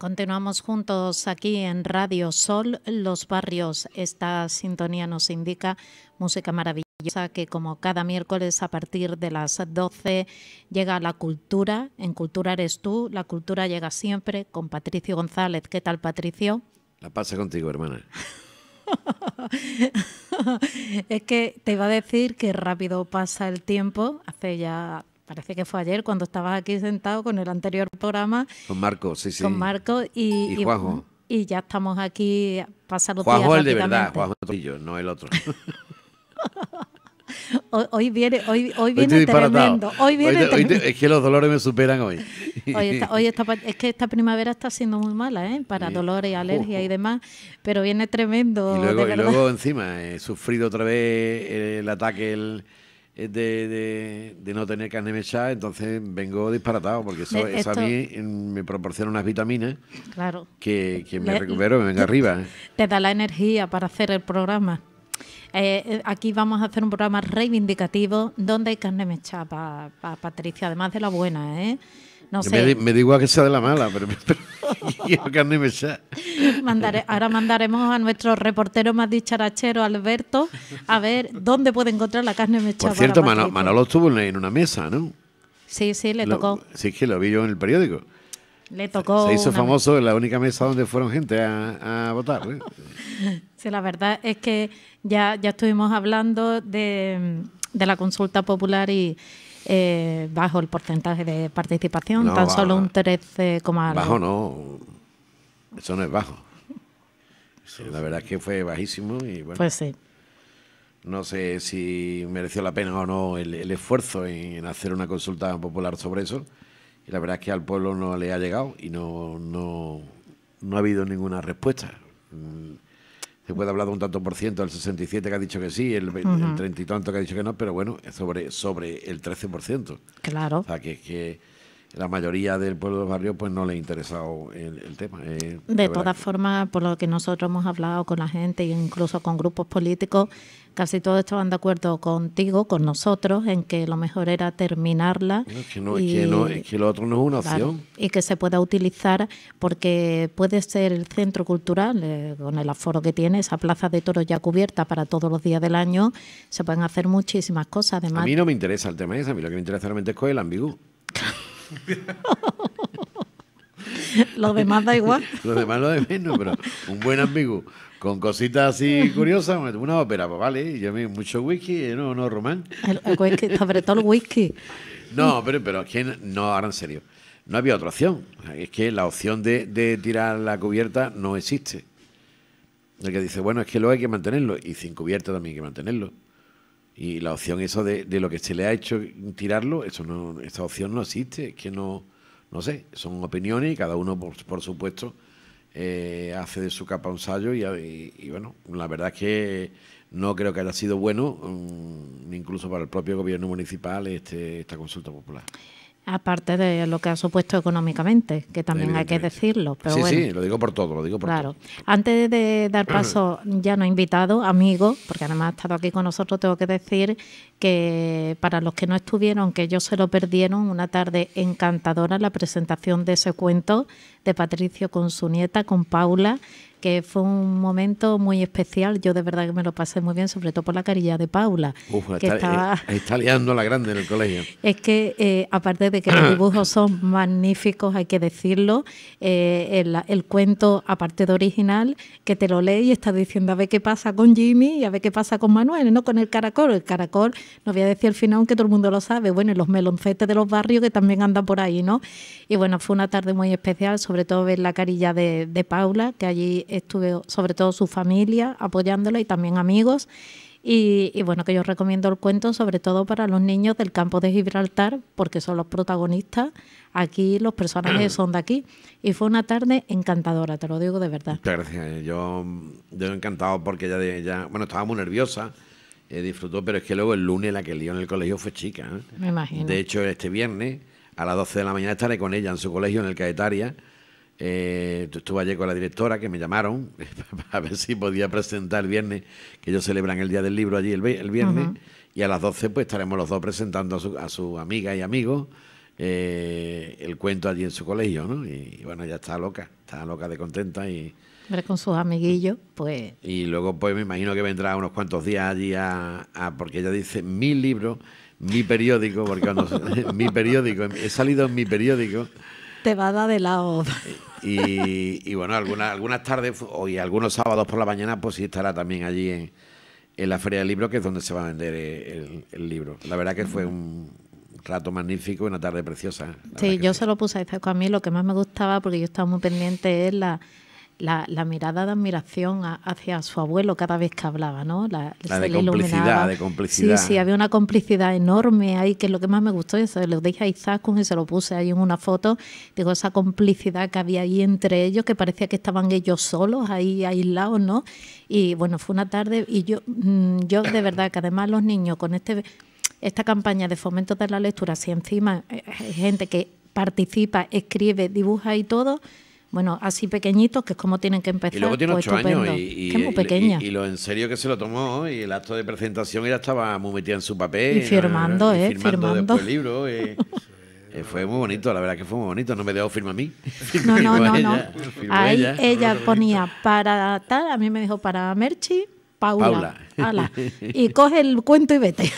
Continuamos juntos aquí en Radio Sol, Los Barrios. Esta sintonía nos indica música maravillosa que como cada miércoles a partir de las 12 llega la cultura. En Cultura eres tú, la cultura llega siempre con Patricio González. ¿Qué tal, Patricio? La pasa contigo, hermana. es que te iba a decir que rápido pasa el tiempo, hace ya parece que fue ayer cuando estabas aquí sentado con el anterior programa. Con Marco, sí, sí. Con Marco y, y, Juanjo. Y, ya estamos aquí pasando Juanjo días el de verdad, Juanjo no el otro. Hoy, viene, hoy, hoy viene tremendo. Hoy viene tremendo. es que los dolores me superan hoy. hoy está, es que esta primavera está siendo muy mala, ¿eh? Para dolores, alergias y demás. Pero viene tremendo. luego, y luego encima, he sufrido otra vez el ataque el, eh, de, de, no tener carne mechada, entonces vengo disparatado, porque eso, a mí me proporciona unas vitaminas que, me recupero recupero, me venga arriba. Te da la energía para hacer el programa. Eh, eh, aquí vamos a hacer un programa reivindicativo donde hay carne mechada para Patricia, además de la buena, ¿eh? Me, digo a que sea de la mala, pero, pero no me ahora mandaremos a nuestro reportero más dicharachero, Alberto, a ver dónde puede encontrar la carne mechada. Por cierto, Manolo estuvo en una mesa, ¿no? Sí, sí, le tocó. Sí, que lo vi yo en el periódico. Le tocó. Se hizo famoso en la única mesa donde fueron gente a, votar. ¿eh? sí, la verdad es que ya, ya estuvimos hablando de la consulta popular y, eh, bajo el porcentaje de participación, tan solo un algo. Bajo no, eso no es bajo. la verdad es que fue bajísimo y bueno. Pues sí. No sé si mereció la pena o no el, esfuerzo en, hacer una consulta popular sobre eso. Y la verdad es que al pueblo no le ha llegado y no, no, no ha habido ninguna respuesta. Mm, se puede hablar de un tanto por ciento, el 67 que ha dicho que sí, el, 30 y tanto que ha dicho que no, pero bueno, sobre, sobre el 13%. Claro. O sea, que, que la mayoría del pueblo del barrio... pues no le ha interesado el, tema. Eh, de todas formas, por lo que nosotros hemos hablado con la gente e incluso con grupos políticos, casi todos estaban de acuerdo contigo, con nosotros, en que lo mejor era terminarla. y, que, lo otro no es una opción. y que se pueda utilizar porque puede ser el centro cultural, eh, con el aforo que tiene, esa plaza de toros ya cubierta para todos los días del año, se pueden hacer muchísimas cosas. Además, a mí no me interesa el tema ese, a mí lo que me interesa realmente es el ambiguo. Lo demás da igual. Lo demás lo de menos, pero un buen amigo con cositas así curiosas, una ópera, pues vale, yo me mucho whisky, no, no, Román. El, sobre todo el whisky. No, pero, pero es no, ahora en serio, no había otra opción. Es que la opción de, tirar la cubierta no existe. El que dice, bueno, es que luego hay que mantenerlo, y sin cubierta también hay que mantenerlo. Y la opción eso de, de, lo que se le ha hecho tirarlo, eso no, esa opción no existe, es que no, no sé, son opiniones y cada uno, por, supuesto, eh, hace de su capa un sallo y, bueno, la verdad es que no creo que haya sido bueno, mm, incluso para el propio gobierno municipal, este, esta consulta popular. Aparte de lo que ha supuesto económicamente, que también hay que decirlo. Pero sí, sí, lo digo por todo, lo digo por claro. Antes de dar paso, ya no he invitado, amigo, porque además ha estado aquí con nosotros, tengo que decir que para los que no estuvieron, que ellos se lo perdieron, una tarde encantadora la presentación de ese cuento de Patricio con su nieta, con Paula, que fue un momento muy especial. Yo de verdad que me lo pasé muy bien, sobre todo por la carilla de Paula. que está, estaba... Eh, está liando la grande en el colegio. Es que, eh, aparte de que los dibujos son magníficos, hay que decirlo, eh, el, cuento, aparte de original, que te lo lees y estás diciendo a ver qué pasa con Jimmy y a ver qué pasa con Manuel, no con el caracol. El caracol, no voy a decir al final, aunque todo el mundo lo sabe, bueno, y los meloncetes de los barrios que también andan por ahí, ¿no? Y bueno, fue una tarde muy especial, sobre todo ver la carilla de, Paula, que allí estuve sobre todo su familia apoyándola y también amigos. Y, bueno, que yo recomiendo el cuento sobre todo para los niños del campo de Gibraltar, porque son los protagonistas. Aquí los personajes son de aquí. Y fue una tarde encantadora, te lo digo de verdad. gracias. Yo, yo encantado porque ya, ya, bueno, estaba muy nerviosa, eh, disfrutó, pero es que luego el lunes la que lío en el colegio fue chica. ¿eh? Me imagino. De hecho, este viernes a las 12 de la mañana estaré con ella en su colegio, en el Caetaria eh, estuve ayer con la directora que me llamaron para ver si podía presentar el viernes, que ellos celebran el Día del Libro allí el, viernes, y a las 12 pues estaremos los dos presentando a su, a su amiga y amigos eh, el cuento allí en su colegio, ¿no? Y, bueno, ya está loca, está loca de contenta y, con sus amiguillos, pues... Y luego, pues, me imagino que vendrá unos cuantos días allí a... porque ella dice, mi libro, mi periódico, porque cuando... mi periódico, he salido en mi periódico te va a dar de lado. Y, y bueno, algunas, algunas tardes y algunos sábados por la mañana, pues sí estará también allí en, en la Feria del Libro, que es donde se va a vender eh, el, libro. La verdad que fue un rato magnífico y una tarde preciosa. Sí, yo se lo puse a A mí lo que más me gustaba, porque yo estaba muy pendiente, es la la, mirada de admiración hacia su abuelo cada vez que hablaba, ¿no? La, de complicidad, de complicidad. Sí, sí, había una complicidad enorme ahí, que es lo que más me gustó, y se lo dije a Izaskun y se lo puse ahí en una foto, digo, esa complicidad que había ahí entre ellos, que parecía que estaban ellos solos, ahí aislados, ¿no? Y bueno, fue una tarde, y yo, mm, yo de verdad que además los niños con este esta campaña de fomento de la lectura, si encima hay eh, eh, gente que participa, escribe, dibuja y todo, bueno, así pequeñitos, que es como tienen que empezar. Y luego tiene pues ocho años y, es muy pequeña. Y, lo en serio que se lo tomó y el acto de presentación ella estaba muy metida en su papel. firmando, ¿eh? Firmando. el libro. Eh. Eh, fue muy bonito, la verdad que fue muy bonito. No me dejó firma a mí. No, no, no, ella, Ahí ella. ponía para tal, a mí me dijo para Merchi, Paula. Paula. y coge el cuento y vete.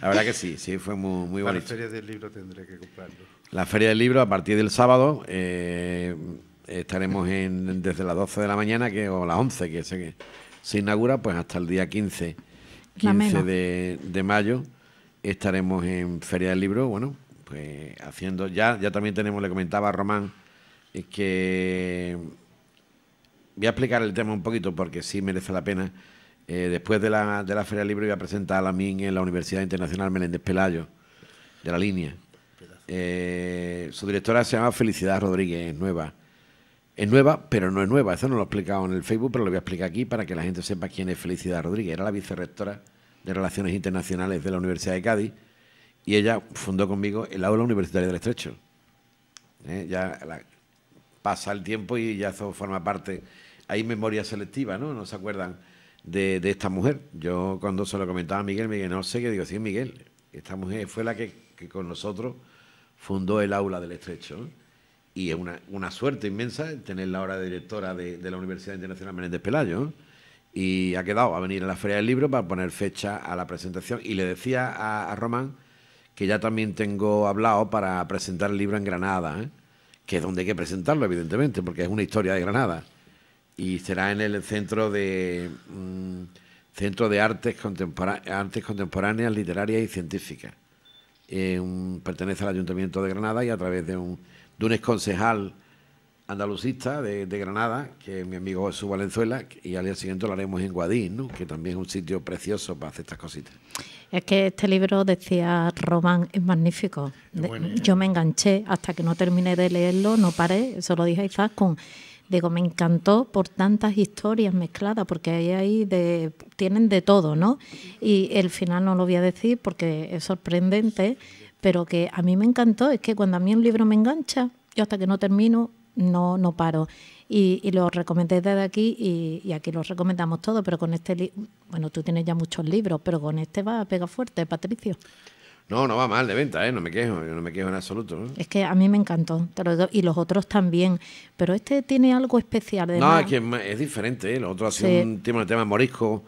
La verdad que sí, sí, fue muy, muy bonito. la del libro tendré que comprarlo. La Feria del Libro a partir del sábado. Eh, estaremos desde las 12 de la mañana que, o las 11 que se, se inaugura, pues hasta el día 15, de, mayo estaremos en Feria del Libro, bueno, pues haciendo, ya, ya también tenemos, le comentaba a Román, es que voy a explicar el tema un poquito porque sí merece la pena. Eh, después de la, de la Feria del Libro voy a presentar a la MIN en la Universidad Internacional Meléndez Pelayo, de la línea. Eh, su directora se llama Felicidad Rodríguez, es nueva. Es nueva, pero no es nueva. Eso no lo he explicado en el Facebook, pero lo voy a explicar aquí para que la gente sepa quién es Felicidad Rodríguez. Era la vicerrectora de Relaciones Internacionales de la Universidad de Cádiz y ella fundó conmigo el aula universitaria del Estrecho. Eh, ya pasa el tiempo y ya eso forma parte. Hay memoria selectiva, ¿no? No se acuerdan de, esta mujer. Yo cuando se lo comentaba a Miguel, Miguel, no sé qué digo, sí, Miguel, esta mujer fue la que con nosotros fundó el Aula del Estrecho. Y es una, una suerte inmensa tener la hora de directora de, la Universidad Internacional Menéndez Pelayo. Y ha quedado a venir a la Feria del Libro para poner fecha a la presentación. Y le decía a, Román que ya también tengo hablado para presentar el libro en Granada, ¿eh? que es donde hay que presentarlo, evidentemente, porque es una historia de Granada. Y será en el centro de, mm, centro de artes, artes Contemporáneas, Literarias y Científicas. Eh, pertenece al Ayuntamiento de Granada y a través de un, de concejal andalucista de, Granada, que es mi amigo Jesús Valenzuela, y al día siguiente lo haremos en Guadix, que también es un sitio precioso para hacer estas cositas. Es que este libro, decía Román, es magnífico. Yo eh. me enganché hasta que no terminé de leerlo, no paré, eso lo dije quizás con Digo, me encantó por tantas historias mezcladas, porque ahí, tienen de todo, ¿no? Y el final no lo voy a decir porque es sorprendente, pero que a mí me encantó. Es que cuando a mí un libro me engancha, yo hasta que no termino, no, no paro. Y, lo recomendé desde aquí y, aquí lo recomendamos todo, pero con este, libro... bueno, tú tienes ya muchos libros, pero con este va a pegar fuerte, Patricio. No, no va mal de venta, ¿eh? no me quejo, no me quejo en absoluto. ¿eh? Es que a mí me encantó, y los otros también, pero este tiene algo especial. De no, es es diferente, ¿eh? los otros un tema, tema morisco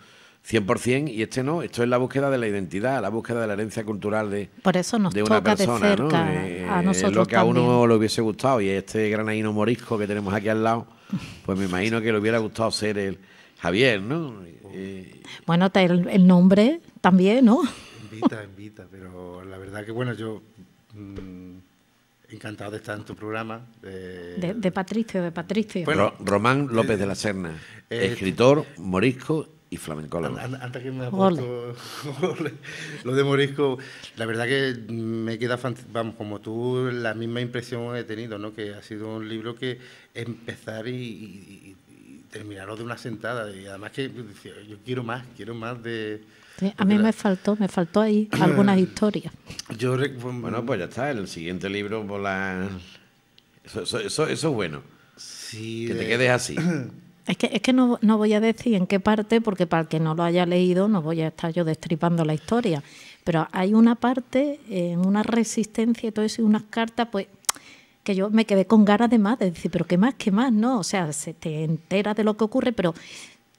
100% y este no, esto es la búsqueda de la identidad, la búsqueda de la herencia cultural de, Por eso nos de una persona, de cerca ¿no? a nosotros es lo que a uno le hubiese gustado y este granaíno morisco que tenemos aquí al lado, pues me imagino que le hubiera gustado ser el Javier, ¿no? bueno, el nombre también, ¿no? Invita, invita, pero la verdad que bueno, yo mm, encantado de estar en tu programa. de, Patricio, de Patricio. Bueno, Román López de la eh, Serna, eh, escritor, morisco y flamencólogo. Antes que me aporto, lo de Morisco, la verdad que me queda, vamos, como tú, la misma impresión he tenido, ¿no? Que ha sido un libro que empezar y, y terminarlo de una sentada. Y además que yo quiero más, quiero más de a mí me faltó, me faltó ahí algunas historias. Yo, bueno, pues ya está, el siguiente libro, por eso, eso, es bueno. que te quedes así. Es que, es que no, voy a decir en qué parte, porque para el que no lo haya leído no voy a estar yo destripando la historia. Pero hay una parte, eh, una resistencia y todo eso, y unas cartas, pues que yo me quedé con ganas de más, de decir, pero qué más, qué más, ¿no? O sea, se te entera de lo que ocurre, pero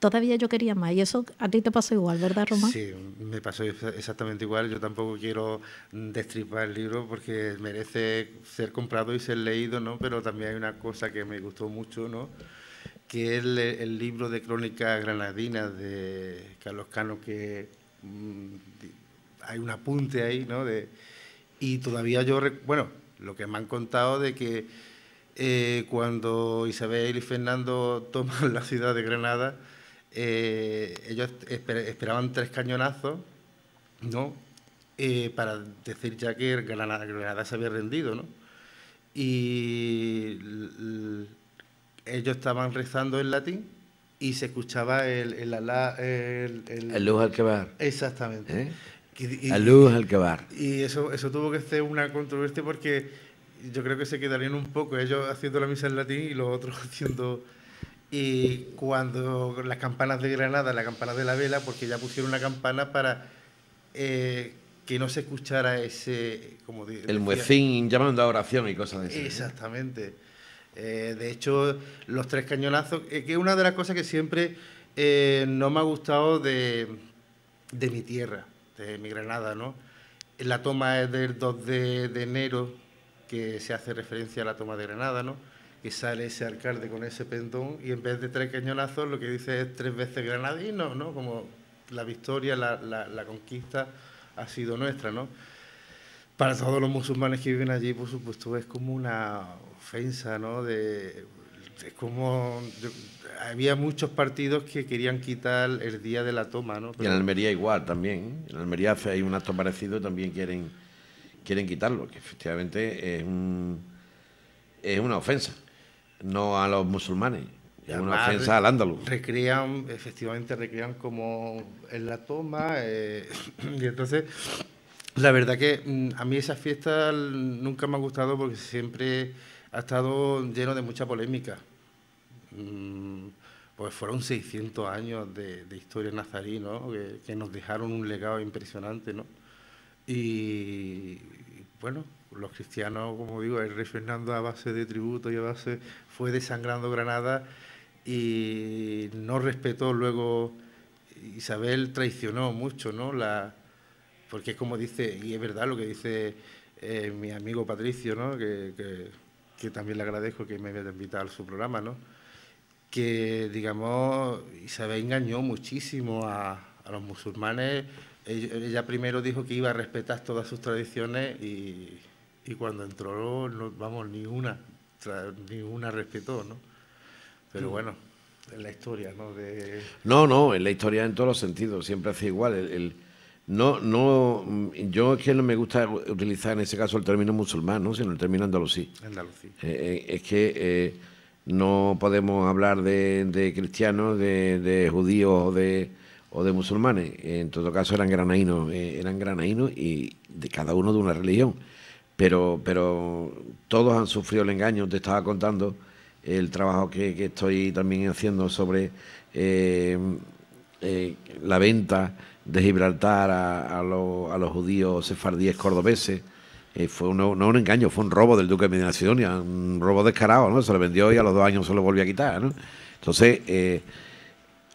todavía yo quería más. Y eso a ti te pasó igual, ¿verdad, Román? Sí, me pasó exactamente igual. Yo tampoco quiero destripar el libro porque merece ser comprado y ser leído, ¿no? Pero también hay una cosa que me gustó mucho, ¿no? Que es el, libro de crónicas granadinas de Carlos Cano, que mm, hay un apunte ahí, ¿no? De, y todavía yo, bueno, lo que me han contado de que eh, cuando Isabel y Fernando toman la ciudad de Granada, eh, ellos esperaban tres cañonazos, ¿no? Eh, para decir ya que Granada, se había rendido, Y ellos estaban rezando en latín y se escuchaba el... El, el, luz al quebar Exactamente. ¿Eh? luz al quebar Y eso, eso tuvo que ser una controversia porque yo creo que se quedarían un poco ellos haciendo la misa en latín y los otros haciendo... Y cuando las campanas de Granada, la campana de la vela, porque ya pusieron una campana para eh, que no se escuchara ese... Como el muecín llamando a oración y cosas así. ¿eh? Exactamente. Eh, de hecho, los tres cañonazos, que es una de las cosas que siempre no me ha gustado de, mi tierra, de mi Granada, ¿no? La toma es del 2 de enero, que se hace referencia a la toma de Granada, ¿no? que sale ese alcalde con ese pendón y en vez de tres cañonazos lo que dice es tres veces granadino, ¿no? Como la victoria, la, la, la conquista ha sido nuestra, ¿no? Para todos los musulmanes que viven allí, por supuesto, es como una ofensa, ¿no? De, como había muchos partidos que querían quitar el día de la toma, ¿no? y en Almería igual también. ¿eh? En Almería hay un acto parecido, también quieren quieren quitarlo, que efectivamente es un, es una ofensa no a los musulmanes. Es una ofensa al Recrean, efectivamente, recrean como en la toma. Eh, y entonces, la verdad que mm, a mí esas fiestas nunca me ha gustado porque siempre ha estado lleno de mucha polémica. Mm, pues fueron 600 años de, historia nazarí, ¿no? Que, que, nos dejaron un legado impresionante, ¿no? Y bueno, los cristianos, como digo, el rey Fernando a base de tributo y a base fue desangrando Granada y no respetó luego, Isabel traicionó mucho, ¿no? La, porque es como dice, y es verdad lo que dice eh, mi amigo Patricio, ¿no? Que, que, también le agradezco que me haya invitado a su programa, ¿no? que digamos Isabel engañó muchísimo a, a los musulmanes, ella primero dijo que iba a respetar todas sus tradiciones y y cuando entró, no, vamos, ni una, ni una respetó, ¿no? Pero mm. bueno, en la historia, ¿no? No, no, en la historia en todos los sentidos, siempre hace igual. El, no, no, mm, yo es que no me gusta utilizar en ese caso el término musulmán, sino el término andalusí. Eh, eh, es que eh, no podemos hablar de, cristianos, de, judíos o de, musulmanes. En todo caso eran granaínos, eran granaínos y de cada uno de una religión pero, todos han sufrido el engaño, te estaba contando el trabajo que, estoy también haciendo sobre eh, eh, la venta de Gibraltar a, los judíos sefardíes cordobeses. Eh, fue no un engaño, fue un robo del duque de Medina Sidonia, un robo descarado, ¿no? Se lo vendió y a los dos años se lo volvió a quitar, Entonces,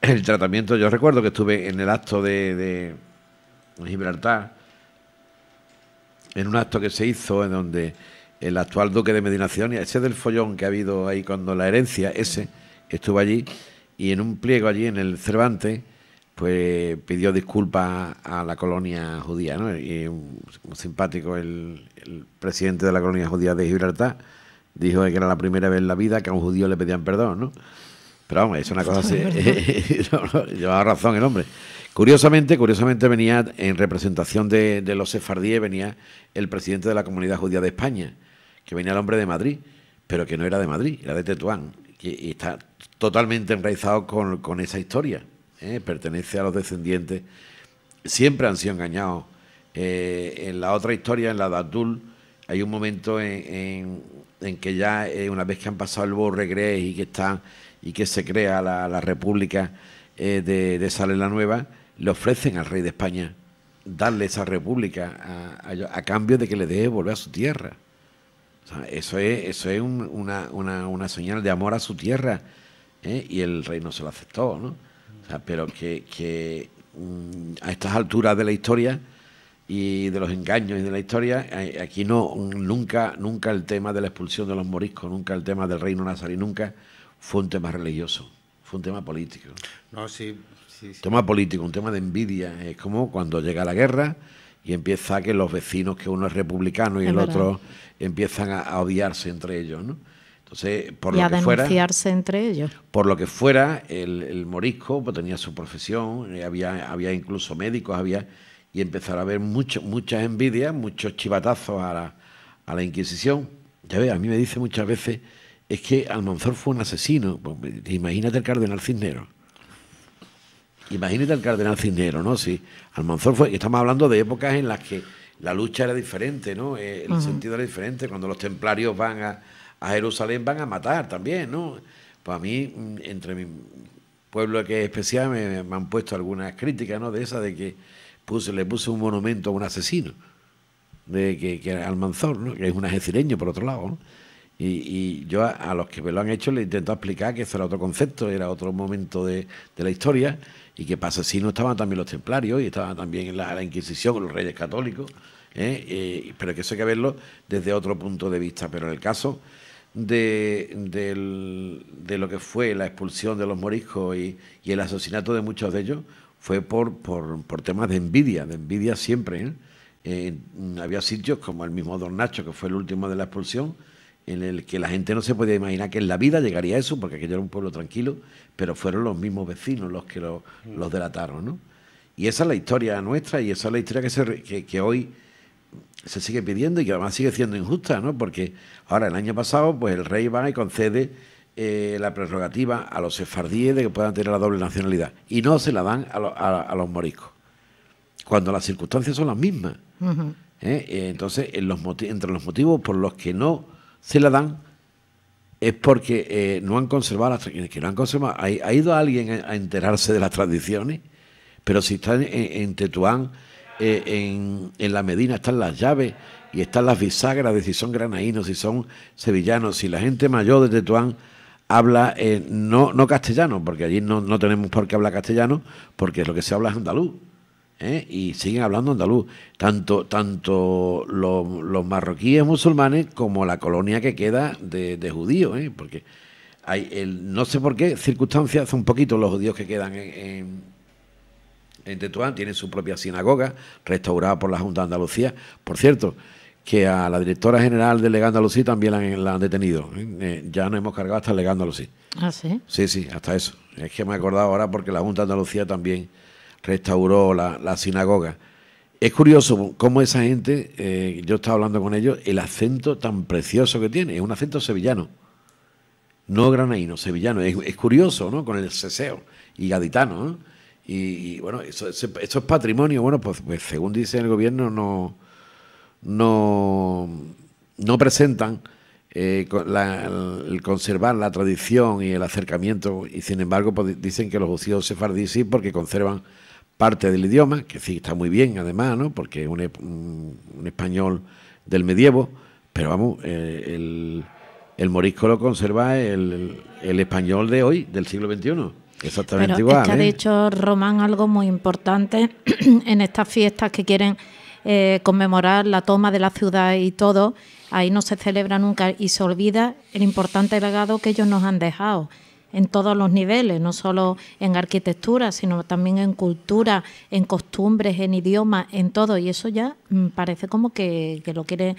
el tratamiento, yo recuerdo que estuve en el acto de Gibraltar en un acto que se hizo en donde el actual duque de Medinación, ese del follón que ha habido ahí cuando la herencia, ese estuvo allí y en un pliego allí en el Cervantes, pues pidió disculpas a la colonia judía, ¿no? Y un, simpático, el, presidente de la colonia judía de Gibraltar, dijo que era la primera vez en la vida que a un judío le pedían perdón, ¿no? Pero es una cosa así. Llevaba razón el hombre. Curiosamente, curiosamente venía en representación de, los sefardíes, venía el presidente de la comunidad judía de España, que venía el hombre de Madrid, pero que no era de Madrid, era de Tetuán. Y, está totalmente enraizado con, esa historia. ¿eh? Pertenece a los descendientes. Siempre han sido engañados. Eh, en la otra historia, en la de Abdul hay un momento en, en que ya eh, una vez que han pasado el Borregrés y que está y que se crea la, la República eh, de, de Sale la Nueva, le ofrecen al rey de España darle esa república a, cambio de que le deje volver a su tierra. eso es, eso es una, señal de amor a su tierra ¿eh? y el rey no se lo aceptó, ¿no? pero que mm, a estas alturas de la historia y de los engaños y de la historia, eh, aquí no, nunca, nunca el tema de la expulsión de los moriscos, nunca el tema del reino nazarí, nunca fue un tema religioso, fue un tema político. No, sí, sí, Tema político, un tema de envidia. Es como cuando llega la guerra y empieza que los vecinos, que uno es republicano y el otro, empiezan a, odiarse entre ellos, ¿no? Entonces, por y lo a que denunciarse fuera, entre ellos. Por lo que fuera, el, morisco pues, tenía su profesión, eh, había, había incluso médicos, había y empezar a haber mucho, muchas envidias, muchos chivatazos a la, Inquisición. Ya ves, a mí me dice muchas veces, es que Almanzor fue un asesino. Pues, imagínate el cardenal Cisnero Imagínate el cardenal Cisnero ¿no? Sí, Almanzor fue, estamos hablando de épocas en las que la lucha era diferente, ¿no? Eh, el sentido era diferente. Cuando los templarios van a, Jerusalén van a matar también, ¿no? Pues a mí, mm, entre mi pueblo que es especial, me, me han puesto algunas críticas, ¿no? De esa de que le puse un monumento a un asesino, de, que, que Almanzor, ¿no? que es un ajecireño por otro lado. Y, yo a, los que me lo han hecho le intento explicar que eso era otro concepto, era otro momento de, de la historia y que para asesinos estaban también los templarios y estaban también la, la Inquisición, los reyes católicos, ¿eh? Eh, pero que eso hay que verlo desde otro punto de vista. Pero en el caso de, lo que fue la expulsión de los moriscos y, el asesinato de muchos de ellos fue por, por, temas de envidia, de envidia siempre. ¿eh? Eh, mm, había sitios como el mismo Don Nacho, que fue el último de la expulsión, en el que la gente no se podía imaginar que en la vida llegaría eso, porque aquello era un pueblo tranquilo, pero fueron los mismos vecinos los que los delataron. ¿no? Y esa es la historia nuestra y esa es la historia que, se, que, que hoy se sigue pidiendo y que además sigue siendo injusta, ¿no? Porque ahora, el año pasado, pues el rey va y concede eh, la prerrogativa a los sefardíes de que puedan tener la doble nacionalidad y no se la dan a, los moriscos, cuando las circunstancias son las mismas. ¿eh? Eh, entonces, entre los motivos por los que no se la dan es porque no han conservado las que han ¿Ha, ido alguien a, enterarse de las tradiciones? Pero si están en Tetuán eh, en, la Medina están las llaves y están las bisagras de si son granaínos, si son sevillanos, si la gente mayor de Tetuán habla eh, no, no castellano, porque allí no, tenemos por qué hablar castellano, porque lo que se habla es andaluz. ¿eh? Y siguen hablando andaluz, tanto, tanto los, marroquíes musulmanes como la colonia que queda de, judíos, porque hay no sé por qué circunstancias, un poquito los judíos que quedan en en Tetuán, tiene su propia sinagoga, restaurada por la Junta de Andalucía. Por cierto, que a la directora general de Legado Andalucía también la han, detenido. ¿eh? Eh, ya nos hemos cargado hasta el Andalucía. ¿Ah, sí? Sí, sí, hasta eso. Es que me he acordado ahora porque la Junta de Andalucía también restauró la, sinagoga. Es curioso cómo esa gente, eh, yo estaba hablando con ellos, el acento tan precioso que tiene, es un acento sevillano. No granaíno, sevillano. Es, curioso, ¿no? Con el seseo y gaditano, ¿no? Y, bueno, eso, eso, es patrimonio. Bueno, pues, pues, según dice el gobierno, no, no, no presentan eh, el conservar la tradición y el acercamiento. Y sin embargo, pues, dicen que los judíos sefardíes sí, porque conservan parte del idioma, que sí está muy bien además, ¿no? porque es un, español del medievo, pero vamos, eh, el, el morisco lo conserva el, el, español de hoy, del siglo XXI. Exactamente Pero igual. que ha ¿eh? dicho Román algo muy importante en estas fiestas que quieren eh, conmemorar la toma de la ciudad y todo. Ahí no se celebra nunca y se olvida el importante legado que ellos nos han dejado en todos los niveles, no solo en arquitectura, sino también en cultura, en costumbres, en idiomas, en todo. Y eso ya mm, parece como que lo quiere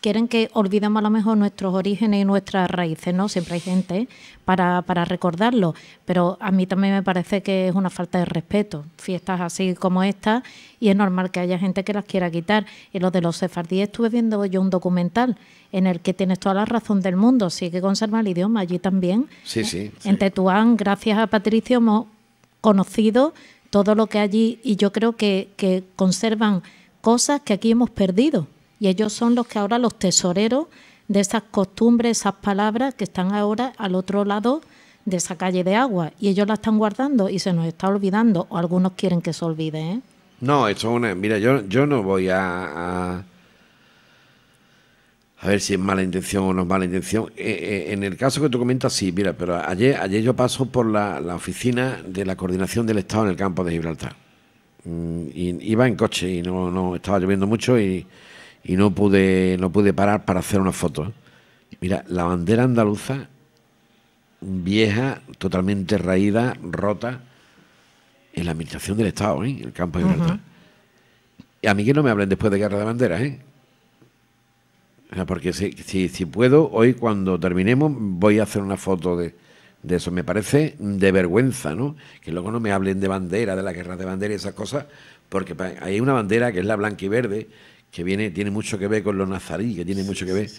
quieren que olvidemos a lo mejor nuestros orígenes y nuestras raíces, ¿no? Siempre hay gente para, para recordarlo, pero a mí también me parece que es una falta de respeto. Fiestas así como esta, y es normal que haya gente que las quiera quitar. Y lo de los sefardíes, estuve viendo yo un documental en el que tienes toda la razón del mundo, sí que conservan el idioma allí también. ¿eh? Sí, sí. En Tetuán, gracias a Patricio, hemos conocido todo lo que allí, y yo creo que conservan cosas que aquí hemos perdido y ellos son los que ahora los tesoreros de esas costumbres, esas palabras que están ahora al otro lado de esa calle de agua y ellos la están guardando y se nos está olvidando o algunos quieren que se olvide. ¿eh? No, eso es una... Mira, yo, yo no voy a, a... ver si es mala intención o no es mala intención. Eh, eh, en el caso que tú comentas, sí, mira, pero ayer, ayer yo paso por la, oficina de la coordinación del Estado en el campo de Gibraltar. Mm, y, iba en coche y no, no estaba lloviendo mucho y, y no pude, no pude parar para hacer una foto. ¿eh? Mira, la bandera andaluza, vieja, totalmente raída, rota, en la administración del Estado, ¿eh? en el campo de Gibraltar. Y a mí que no me hablen después de guerra de banderas, ¿eh? Porque si, si, puedo, hoy cuando terminemos voy a hacer una foto de, de, eso. Me parece de vergüenza, ¿no? Que luego no me hablen de bandera, de la guerra de bandera y esas cosas, porque hay una bandera que es la blanca y verde, que viene, tiene mucho que ver con los nazarí, que tiene mucho que ver,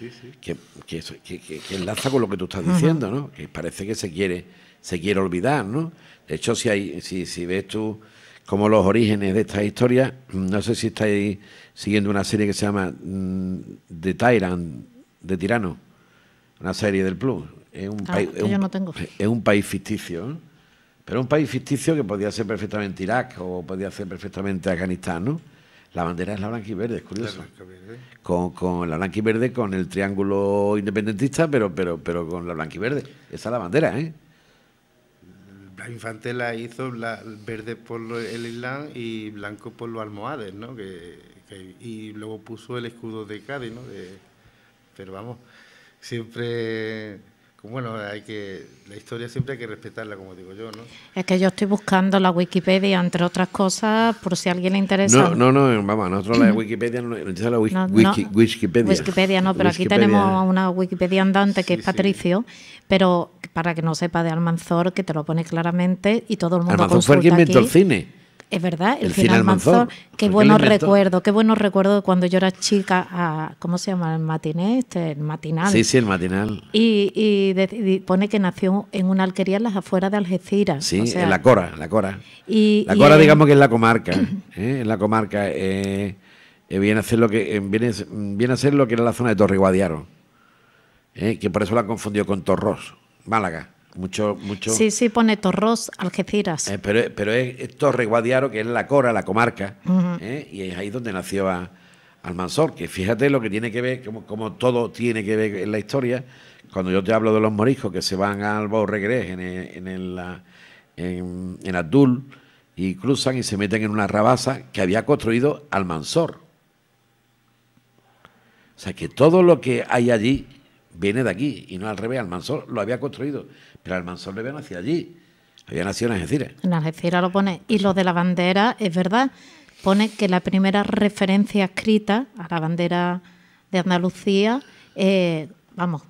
que, que, enlaza con lo que tú estás diciendo, ¿no? Que parece que se quiere, se quiere olvidar, ¿no? De hecho, si, hay, si, si ves tú como los orígenes de esta historia, no sé si estáis siguiendo una serie que se llama mm, The Tyrant, de Tirano, una serie del Plus. Es un, ah, país, es un, Es un país ficticio, pero un país ficticio que podía ser perfectamente Irak o podía ser perfectamente Afganistán, ¿no? La bandera es la blanca y verde, es curioso. Con, la blanca y verde, con el triángulo independentista, pero, pero, pero con la blanca y verde. Esa es la bandera, ¿eh? La Infante la hizo verde por el Islam y blanco por los almohades, ¿no? y luego puso el escudo de Cádiz, ¿no? pero vamos, siempre bueno, hay que, la historia siempre hay que respetarla, como digo yo, ¿no? Es que yo estoy buscando la Wikipedia, entre otras cosas, por si alguien le interesa. No, no, no vamos, nosotros la Wikipedia no la no, no, Wikipedia. no, pero aquí tenemos una Wikipedia andante que es Patricio, pero para que no sepa de Almanzor, que te lo pone claramente y todo el mundo Almanzor consulta fue inventó el cine. Es verdad, el, final Manzón, Qué buenos recuerdos, qué buenos recuerdos cuando yo era chica a, ¿cómo se llama? El matiné, este, el matinal. Sí, sí, el matinal. Y, pone que nació en una alquería en las afueras de Algeciras. Sí, en la Cora, en la Cora. la Cora, digamos que es la comarca, ¿eh? en la comarca. Eh, eh, viene a ser lo que viene, viene a ser lo que era la zona de Torre Guadiaro, que por eso la confundió con Torros, Málaga. Mucho, mucho. Sí, sí, pone Torros, Algeciras. Eh, pero, pero es, es, que es la cora, la comarca, eh, y es ahí donde nació Almanzor, que fíjate lo que tiene que ver, como, todo tiene que ver en la historia. Cuando yo te hablo de los moriscos que se van al Borregres en, el, en, Abdul y cruzan y se meten en una rabaza que había construido Almanzor. O sea que todo lo que hay allí viene de aquí y no al revés. Almanzor lo había construido, pero Almanzor le había nacido allí. Había nacido en Algeciras. En Algeciras lo pone. Y lo de la bandera, es verdad, pone que la primera referencia escrita a la bandera de Andalucía, eh, vamos,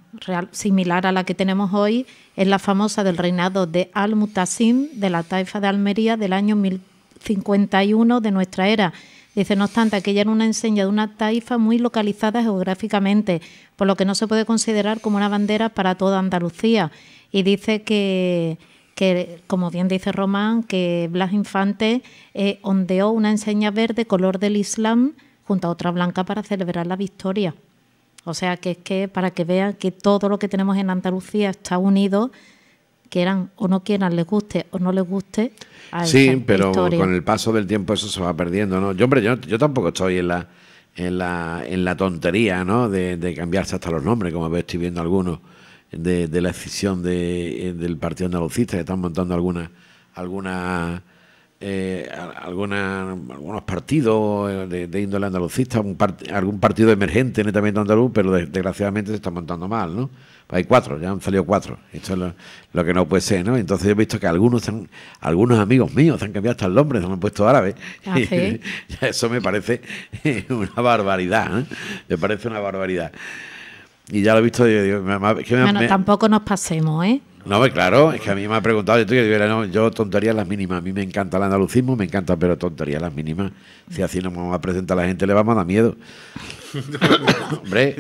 similar a la que tenemos hoy, es la famosa del reinado de Al-Mutasim de la Taifa de Almería del año 1051 de nuestra era Dice, no obstante, aquella era una enseña de una taifa muy localizada geográficamente, por lo que no se puede considerar como una bandera para toda Andalucía. Y dice que, como bien dice Román, que Blas Infante eh, ondeó una enseña verde color del Islam junto a otra blanca para celebrar la victoria. O sea, que es que para que vean que todo lo que tenemos en Andalucía está unido, quieran o no quieran, les guste o no les guste, sí, pero con el paso del tiempo eso se va perdiendo, ¿no? Yo, hombre, yo, tampoco estoy en la, en la, en la tontería, ¿no? De, cambiarse hasta los nombres, como estoy viendo algunos, de, la escisión eh, del Partido Andalucista, que están montando algunas alguna, alguna eh, algunos partidos eh, de, índole andalucista, algún partido emergente netamente andaluz, pero desgraciadamente se está montando mal, ¿no? hay cuatro, ya han salido cuatro. Esto es lo, que no puede ser, ¿no? Entonces he visto que algunos algunos amigos míos han cambiado hasta el nombre, se han puesto árabe. Ah, eso me parece una barbaridad, ¿eh? Me parece una barbaridad. Y ya lo he visto, yo tampoco nos pasemos, ¿eh? No, pues claro, es que a mí me ha preguntado yo no, yo tonterías las mínimas. A mí me encanta el andalucismo, me encanta, pero tontería las mínimas. Si así nos vamos a presentar a la gente, le vamos a dar miedo. Hombre.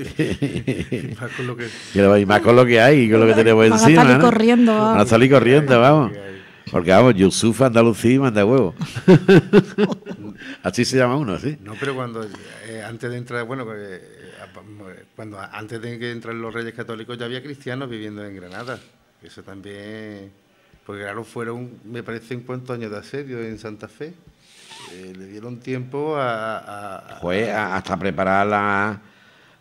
y más con lo que, y más con lo que hay, con lo que tenemos encima. A salir corriendo, vamos. a salir corriendo, vamos. Porque vamos, Yusuf Andalucía manda huevo. así se llama uno, ¿sí? No, pero cuando eh, antes de entrar, bueno, eh, eh, cuando antes de que entraran los Reyes Católicos ya había cristianos viviendo en Granada. Eso también. Porque claro, fueron, me parece, en cuántos años de asedio en Santa Fe. Eh, le dieron tiempo a. pues hasta preparar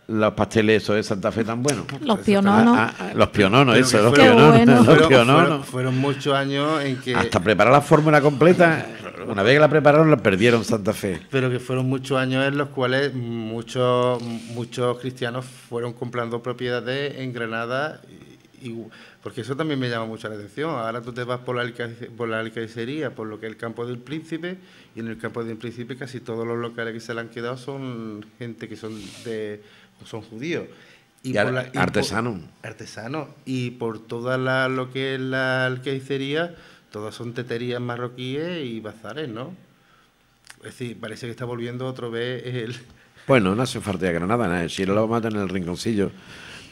los pasteles de Santa Fe tan buenos. Los piononos. Ah, ah, los piononos, eso, los fueron, muchos años en que. Hasta preparar la fórmula completa. Una vez que la prepararon, la perdieron Santa Fe. Pero que fueron muchos años en los cuales muchos, muchos cristianos fueron comprando propiedades en Granada. Y, porque eso también me llama mucho la atención. Ahora tú te vas por la, por la alcaicería, por lo que es el campo del príncipe, y en el campo del príncipe casi todos los locales que se le han quedado son gente que son de son judíos. Y, artesano artesanos. Y por toda lo que es la alcaicería, todas son teterías marroquíes y bazares, ¿no? Es decir, parece que está volviendo otra vez el... Bueno, no hace falta Granada, ¿eh? si lo matan en el rinconcillo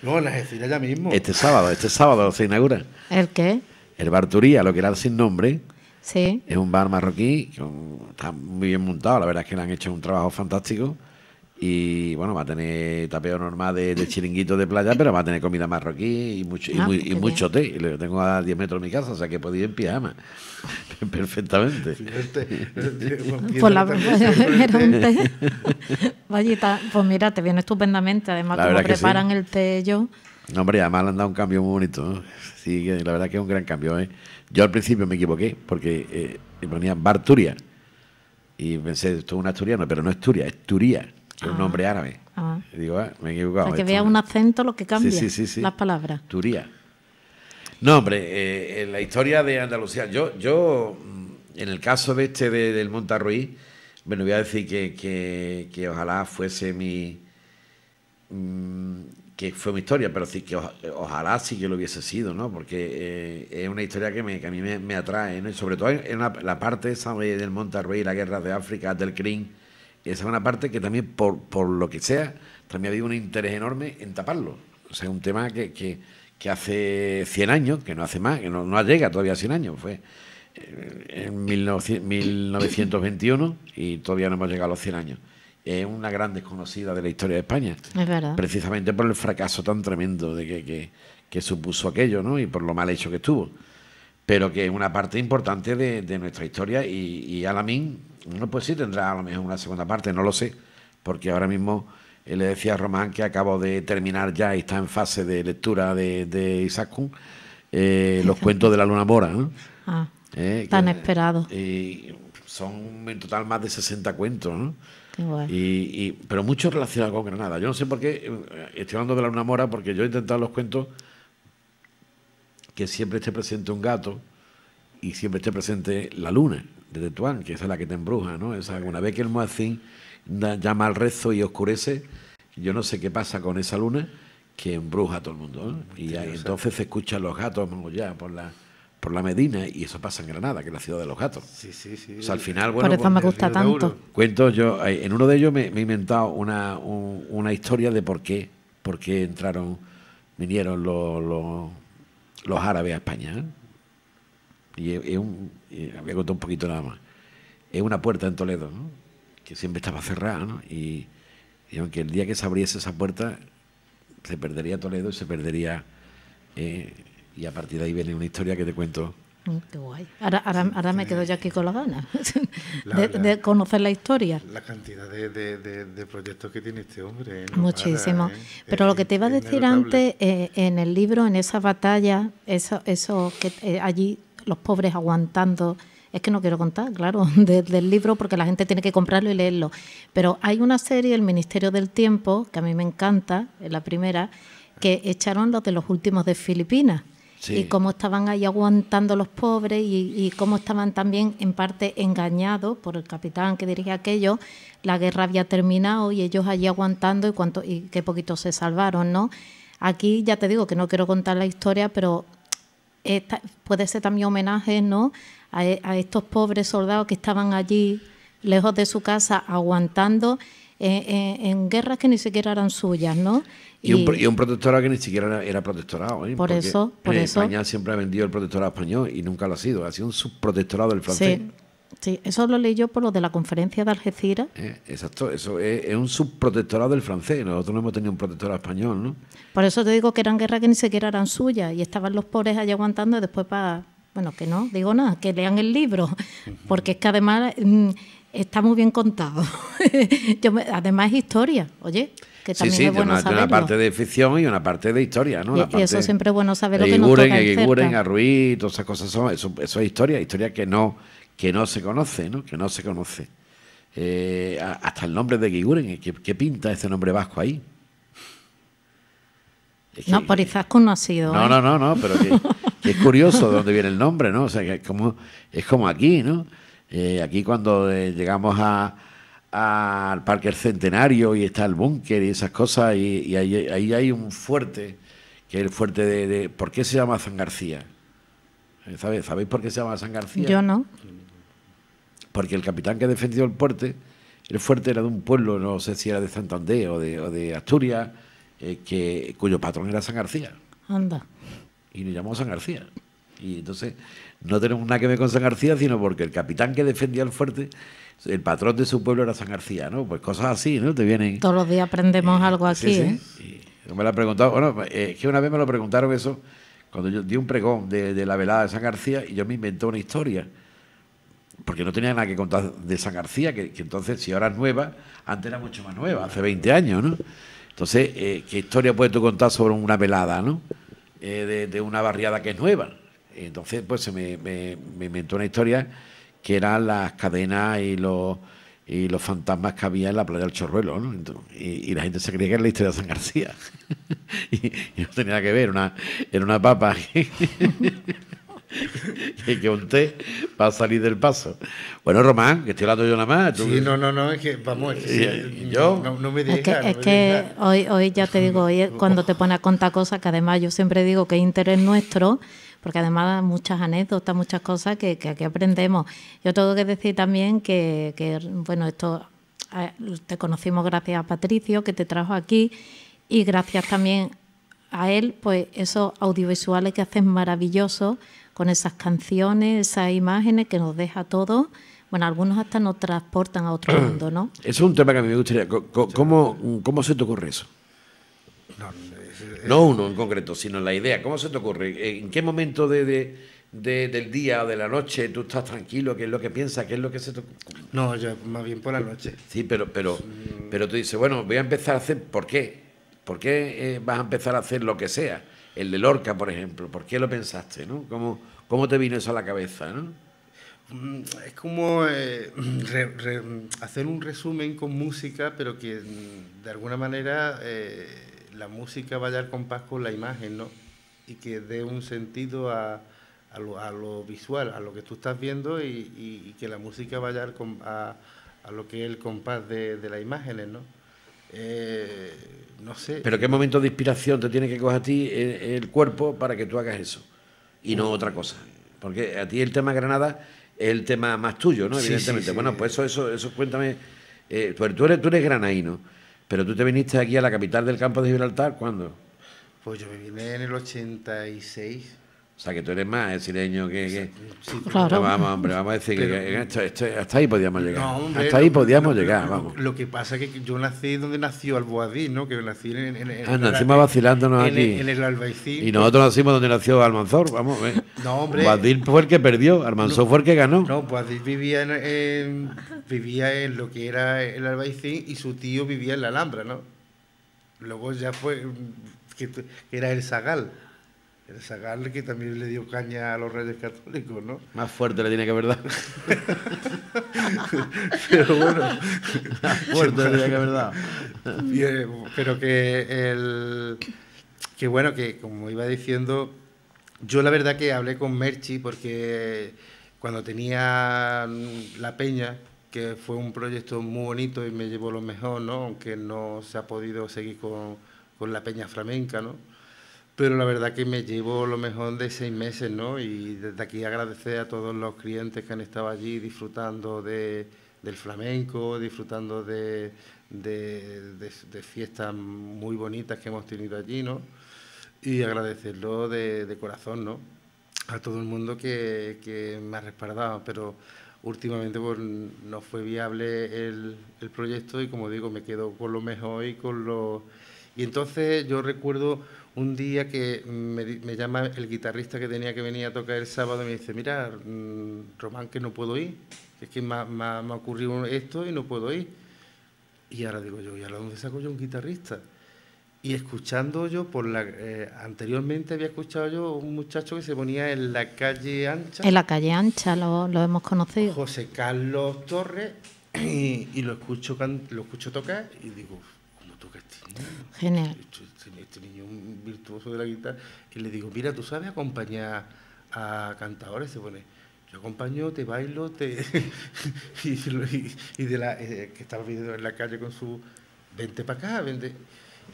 no, ya mismo. Este sábado, este sábado se inaugura. ¿El qué? El Bar Turía, lo que era sin nombre. Sí. Es un bar marroquí, que está muy bien montado, la verdad es que le han hecho un trabajo fantástico. Y bueno, va a tener tapeo normal de, chiringuito de playa, pero va a tener comida marroquí y mucho, ah, mucho té. Y lo tengo a 10 metros de mi casa, o sea que podía ir en pijama. Perfectamente. Este, este, pues, pues la, pues mira, te viene estupendamente. Además, como preparan el té yo. hombre, además le han dado un cambio muy bonito. Sí, la verdad que es un gran cambio. ¿eh? Yo al principio me equivoqué porque eh, me ponía Barturia. Y pensé, esto es un asturiano, pero no es Turia, es Turia un ah. nombre árabe. Ah. Digo, ah, me he equivocado. Para que vea un acento lo que cambia las palabras. Turía. No, hombre, eh, en la historia de Andalucía, yo, yo mm, en el caso de este de, del Montarruí, bueno, voy a decir que, que, que ojalá fuese mi... Mm, que fue mi historia, pero sí que ojalá sí que lo hubiese sido, ¿no? Porque eh, es una historia que, me, que a mí me, atrae, ¿no? sobre todo en, la, parte esa del Montarruí, la guerra de África, del Krim esa es una parte que también, por, por lo que sea, también ha habido un interés enorme en taparlo. O sea, un tema que, hace 100 años, que no hace más, que no, no llega todavía a 100 años, fue eh, en 1921 y todavía no hemos llegado a los 100 años. Es una gran desconocida de la historia de España. Es verdad. Precisamente por el fracaso tan tremendo de que, supuso aquello, ¿no? Y por lo mal hecho que estuvo. Pero que es una parte importante de, nuestra historia y, y Alamín pues sí, tendrá a lo mejor una segunda parte, no lo sé, porque ahora mismo eh, le decía a Román que acabo de terminar ya y está en fase de lectura de, de Isaac eh, los cuentos de la Luna Mora. Ah, eh, tan esperado. son en total más de 60 cuentos, ¿no? Y, y, pero mucho relacionado con Granada. Yo no sé por qué estoy hablando de la Luna Mora, porque yo he intentado los cuentos que siempre esté presente un gato y siempre esté presente la luna de Tetuán, que esa es la que te embruja, ¿no? Esa, una vez que el muazín llama al rezo y oscurece, yo no sé qué pasa con esa luna que embruja a todo el mundo. Y entonces se escuchan los gatos ya por la por la Medina y eso pasa en Granada, que es la ciudad de los gatos. al final, bueno, por eso pues, me gusta tanto. Cuento yo, eh, en uno de ellos me, he inventado una, historia de por qué, por qué entraron, vinieron los, los, árabes a España. ¿eh? Y es, un, eh, un poquito nada más. Es una puerta en Toledo, que siempre estaba cerrada, ¿no? y, aunque el día que se abriese esa puerta, se perdería Toledo y se perdería. Eh, y a partir de ahí viene una historia que te cuento. Mm, qué guay. Ahora, me quedo ya aquí con las ganas de, de, conocer la historia. La cantidad de, proyectos que tiene este hombre. ¿eh? Muchísimo. Pero lo que te iba a decir antes, en el libro, en esa batalla, eso, eso que allí los pobres aguantando. Es que no quiero contar, claro, del libro porque la gente tiene que comprarlo y leerlo. Pero hay una serie, El Ministerio del Tiempo, que a mí me encanta, es la primera, que echaron los de los últimos de Filipinas. y cómo estaban ahí aguantando los pobres y, cómo estaban también en parte engañados por el capitán que dirige aquello, la guerra había terminado y ellos allí aguantando y, cuánto, y qué poquito se salvaron, ¿no? Aquí ya te digo que no quiero contar la historia, pero puede ser también homenaje ¿no? E, a, estos pobres soldados que estaban allí, lejos de su casa, aguantando eh, eh, en, guerras que ni siquiera eran suyas, ¿no? Y, un, protectorado que ni siquiera era, protectorado. ¿eh? Por eso, por eso. España siempre ha vendido el protectorado español y nunca lo ha sido, ha sido un subprotectorado del francés. Sí, eso lo leí yo por lo de la conferencia de Algeciras. Eh, exacto, eso es, un subprotectorado del francés. Nosotros no hemos tenido un protectorado español, ¿no? Por eso te digo que eran guerras que ni siquiera eran suyas y estaban los pobres allí aguantando y después para. Bueno, que no, digo nada, que lean el libro, porque es que además mm, está muy bien contado. yo es además, historia, oye. Que también sí, sí, es una, parte de ficción y una parte de historia, ¿no? Y, eso siempre es bueno saber lo que nos toca a Ruiz, todas esas cosas son, eso, es historia, historia que no que no se conoce, ¿no? que no se conoce. Eh, hasta el nombre de Giguren, ¿qué, pinta este nombre vasco ahí? no, por Izaskun no ha sido. No, ¿eh? no, no, no, pero que, es curioso de dónde viene el nombre, ¿no? O sea, que es como, es como aquí, ¿no? Eh, aquí cuando llegamos al Parque Centenario y está el búnker y esas cosas, y, ahí, ahí, hay un fuerte, que es el fuerte de, ¿Por qué se llama San García? ¿Sabéis por qué se llama San García? Yo no porque el capitán que defendió el fuerte, el fuerte era de un pueblo, no sé si era de Santander o de, Asturias, eh, que, cuyo patrón era San García. Anda. Y nos llamó San García. Y entonces no tenemos nada que ver con San García, sino porque el capitán que defendía el fuerte, el patrón de su pueblo era San García, ¿no? Pues cosas así, ¿no? Te vienen. Todos los días aprendemos eh, algo aquí, Sí. ¿eh? me lo han preguntado, bueno, es que una vez me lo preguntaron eso, cuando yo di un pregón de, de la velada de San García, y yo me inventé una historia porque no tenía nada que contar de San García, que, entonces, si ahora es nueva, antes era mucho más nueva, hace 20 años, ¿no? Entonces, eh, ¿qué historia puedes tú contar sobre una pelada, ¿no? Eh, de, una barriada que es nueva. Entonces, pues se me, inventó una historia que eran las cadenas y los, los fantasmas que había en la playa del Chorruelo, ¿no? y, la gente se creía que era la historia de San García. y, no tenía nada que ver, una, era una papa. que, que usted va a salir del paso. Bueno, Román, que estoy hablando yo nada más. Sí, no, no, no, es que, vamos, es yo no, me deja. Es que, Hoy, hoy ya te digo, hoy cuando te pone a contar cosas, que además yo siempre digo que es interés nuestro, porque además muchas anécdotas, muchas cosas que, aquí aprendemos. Yo tengo que decir también que, que bueno, esto te conocimos gracias a Patricio, que te trajo aquí, y gracias también a él, pues esos audiovisuales que hacen maravillosos con esas canciones, esas imágenes que nos deja todo. Bueno, algunos hasta nos transportan a otro mundo, ¿no? Es un tema que a mí me gustaría. ¿Cómo, se te ocurre eso? Eh, no, uno en concreto, sino la idea. ¿Cómo se te ocurre? Eh, ¿En qué momento del día o de la noche tú estás tranquilo? ¿Qué es lo que piensas? ¿Qué es lo que se te ocurre? No, yo más bien por la noche. Sí, pero, pero, pero tú dices, bueno, voy a empezar a hacer. ¿Por qué? ¿Por qué eh, vas a empezar a hacer lo que sea? el de Lorca, por ejemplo. ¿Por qué lo pensaste? ¿no? ¿Cómo, te vino eso a la cabeza? Mm, es como eh, hacer un resumen con música, pero que mm, de alguna manera eh, la música vaya al compás con la imagen, ¿no? Y que dé un sentido a, lo, visual, a lo que tú estás viendo y, que la música vaya al, a, lo que es el compás de, de las imágenes, ¿no? Eh, no sé. Pero qué momento de inspiración te tiene que coger a ti el, cuerpo para que tú hagas eso y no otra cosa. Porque a ti el tema Granada es el tema más tuyo, ¿no? Evidentemente. Bueno, pues eso, eso, cuéntame. Eh, pues tú eres, tú eres granaíno, pero tú te viniste aquí a la capital del campo de Gibraltar, ¿cuándo? Pues yo me vine en el 86 o sea, que tú eres más sireño que... Sí, claro. vamos, hombre, vamos a decir que hasta ahí podíamos llegar. hasta ahí podíamos llegar, vamos. Lo, que pasa es que yo nací donde nació Alboadí, ¿no? Que nací en... en, en ah, nacimos vacilándonos aquí. En el Albaicín. Y nosotros nacimos donde nació Almanzor, vamos. Eh. No, hombre. Boadil fue el que perdió, Almanzor fue el que ganó. No, Boadil vivía en, vivía en lo que era el Albaicín y su tío vivía en la Alhambra, ¿no? Luego ya fue... que, que era el Zagal el Zagal que también le dio caña a los reyes católicos, ¿no? Más fuerte la tiene que haber dado. pero bueno. Más fuerte la tiene que haber dado. pero que el. Que bueno, que como iba diciendo, yo la verdad que hablé con Merchi porque cuando tenía La Peña, que fue un proyecto muy bonito y me llevó lo mejor, ¿no? Aunque no se ha podido seguir con, con La Peña Flamenca, ¿no? Pero la verdad que me llevo lo mejor de seis meses, ¿no? Y desde aquí agradecer a todos los clientes que han estado allí disfrutando del flamenco, disfrutando de, fiestas muy bonitas que hemos tenido allí, ¿no? Y agradecerlo de, corazón, ¿no? A todo el mundo que, me ha respaldado, pero últimamente pues, no fue viable el, el proyecto y como digo, me quedo con lo mejor y con lo... Y entonces yo recuerdo un día que me, llama el guitarrista que tenía que venir a tocar el sábado y me dice, mira, mm, Román, que no puedo ir, es que me, ha ocurrido esto y no puedo ir. Y ahora digo yo, ¿y ahora dónde saco yo un guitarrista? Y escuchando yo, por la, eh, anteriormente había escuchado yo un muchacho que se ponía en la calle ancha. En la calle ancha, lo, hemos conocido. José Carlos Torres, y, y lo, escucho, lo escucho tocar y digo, Genial. Este, este, este niño un virtuoso de la guitarra. Y le digo, mira, ¿tú sabes acompañar a cantadores? Se pone, yo acompaño, te bailo, te... y, de la, eh, que estaba viviendo en la calle con su, vente para acá, vente.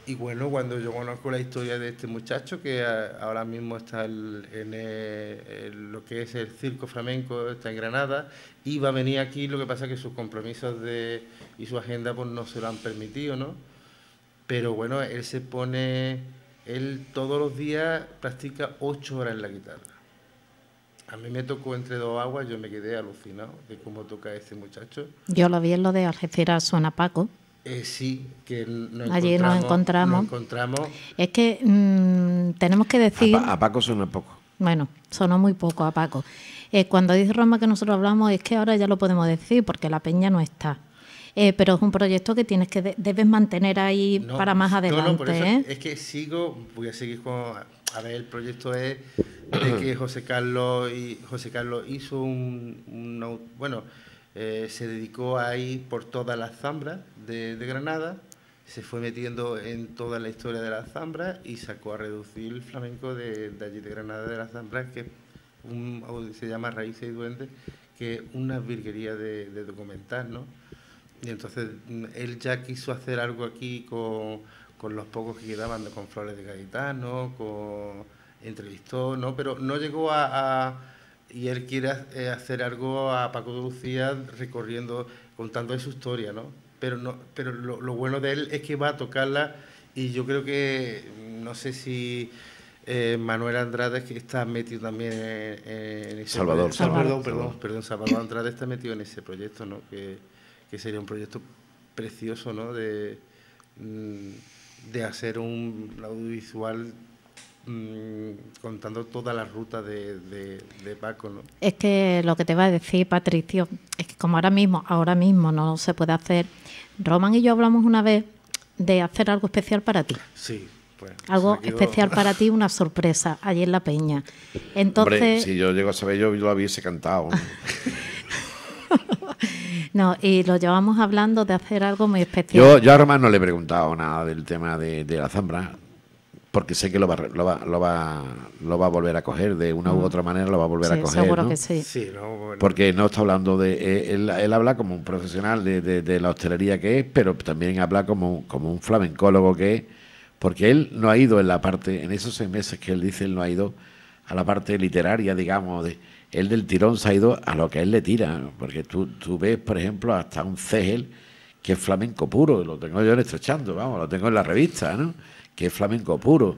Y bueno, cuando yo conozco la historia de este muchacho, que ahora mismo está en, eh, lo que es el circo flamenco, está en Granada, iba a venir aquí, lo que pasa es que sus compromisos de, y su agenda pues, no se lo han permitido, ¿no? Pero bueno, él se pone, él todos los días practica ocho horas en la guitarra. A mí me tocó entre dos aguas, yo me quedé alucinado de cómo toca ese muchacho. Yo lo vi en lo de Algeciras Suena Paco. Eh, sí, que Allí encontramos, nos, encontramos. encontramos. Es que mm, tenemos que decir... A, Paco suena poco. Bueno, sonó muy poco a Paco. Eh, cuando dice Roma que nosotros hablamos, es que ahora ya lo podemos decir porque la peña no está. Eh, pero es un proyecto que tienes que debes mantener ahí para más adelante. No, no, por eso ¿eh? es que sigo, voy a seguir con, a ver, el proyecto es de que José Carlos José Carlos hizo un, bueno, eh, se dedicó ahí por todas las zambras de, Granada, se fue metiendo en toda la historia de las zambras y sacó a reducir el flamenco de, allí de Granada de las zambras que se llama Raíces y Duendes, que es una virguería de, de documental, ¿no? Y entonces mm, él ya quiso hacer algo aquí con, los pocos que quedaban, con Flores de Gaetano, con entrevistó, ¿no? Pero no llegó a, y él quiere eh, hacer algo a Paco de Lucía recorriendo, contando su historia, ¿no? Pero, no, pero lo, bueno de él es que va a tocarla y yo creo que, no sé si eh, Manuel Andrade que está metido también en, ese Salvador. Perdón, perdón, Salvador Andrade está metido en ese proyecto, ¿no? Que, que sería un proyecto precioso, De, mm, de hacer un audiovisual mm, contando toda la ruta de, de, Paco, Es que lo que te va a decir, Patricio, es que como ahora mismo, ahora mismo no se puede hacer. Roman y yo hablamos una vez de hacer algo especial para ti. Sí. Pues, algo especial para ti, una sorpresa, allí en La Peña. Entonces, si yo llego a saber, yo lo hubiese cantado. No, y lo llevamos hablando de hacer algo muy especial. Yo, a Román no le he preguntado nada del tema de, la zambra, porque sé que lo va, lo va, lo, va, lo, va, a volver a coger, de una u mm. otra manera lo va a volver a coger. Seguro que sí. Porque no está hablando de. Eh, él, habla como un profesional de, la hostelería que es, pero también habla como, como un flamencólogo que es, porque él no ha ido en la parte, en esos seis meses que él dice, él no ha ido a la parte literaria, digamos, de él del tirón se ha ido a lo que él le tira, porque tú, tú, ves, por ejemplo, hasta un Cegel que es flamenco puro, lo tengo yo en estrechando, vamos, lo tengo en la revista, ¿no? que es flamenco puro.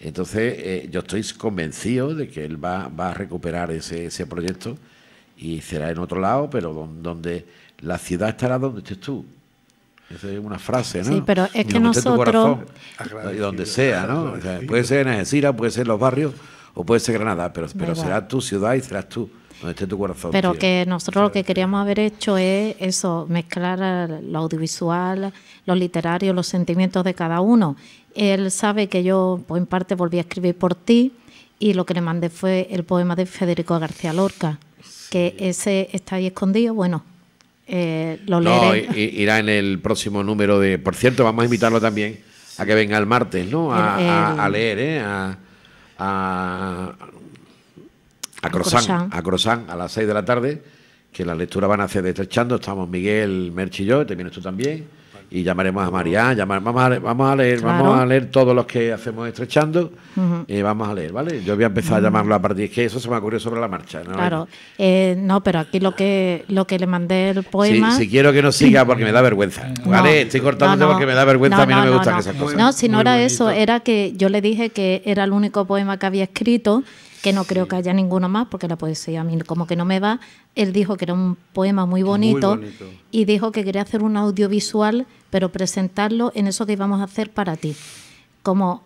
Entonces, eh, yo estoy convencido de que él va, a recuperar ese, ese, proyecto y será en otro lado, pero donde, la ciudad estará donde estés tú. Esa es una frase, ¿no? Sí, pero es que nosotros... y donde sea, ¿no? puede ser en Algeciras, puede ser en los barrios, o puede ser Granada, pero, será tu ciudad y serás tú, donde esté tu corazón. Pero que nosotros lo que queríamos haber hecho es eso, mezclar lo audiovisual, lo literario, los sentimientos de cada uno. Él sabe que yo, pues, en parte, volví a escribir por ti y lo que le mandé fue el poema de Federico García Lorca, que ese está ahí escondido, bueno. Eh, lo no, irá en el próximo número de. Por cierto, vamos a invitarlo también a que venga el martes, ¿no? A, leer, ¿eh? a, a Croissant, a a las 6 de la tarde, que la lectura van a hacer de Estrechando. Estamos Miguel, Merch y yo, también tú también y llamaremos a María, llamar, vamos a leer, vamos a leer, vamos a leer todos los que hacemos estrechando, y eh, vamos a leer, ¿vale? Yo voy a empezar a llamarlo a partir, es que eso se me ocurrió sobre la marcha. ¿no? Claro, eh, no, pero aquí lo que lo que le mandé el poema... Sí, si quiero que no siga porque me da vergüenza, ¿vale? Estoy cortándote porque me da vergüenza, a mí no, me gustan esas cosas. No, si no era eso, era que yo le dije que era el único poema que había escrito que no creo que haya ninguno más, porque la poesía a mí como que no me va. Él dijo que era un poema muy bonito, y dijo que quería hacer un audiovisual, pero presentarlo en eso que íbamos a hacer para ti. Como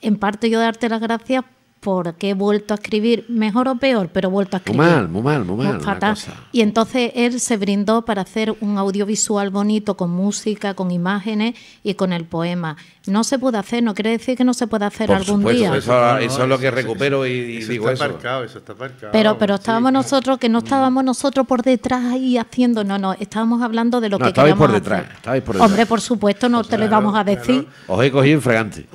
en parte yo darte las gracias porque he vuelto a escribir, mejor o peor, pero he vuelto a escribir. Muy mal, muy mal, muy mal. Y entonces él se brindó para hacer un audiovisual bonito con música, con imágenes y con el poema. No se puede hacer, no quiere decir que no se pueda hacer algún día. Eso, es lo que recupero y, digo está eso está aparcado. Pero, pero estábamos nosotros, que no mm. estábamos nosotros por detrás y haciendo, no, no, estábamos hablando de lo que queríamos por detrás, hacer. Hombre, por supuesto, no pues te lo vamos a decir. Os he cogido en fregante.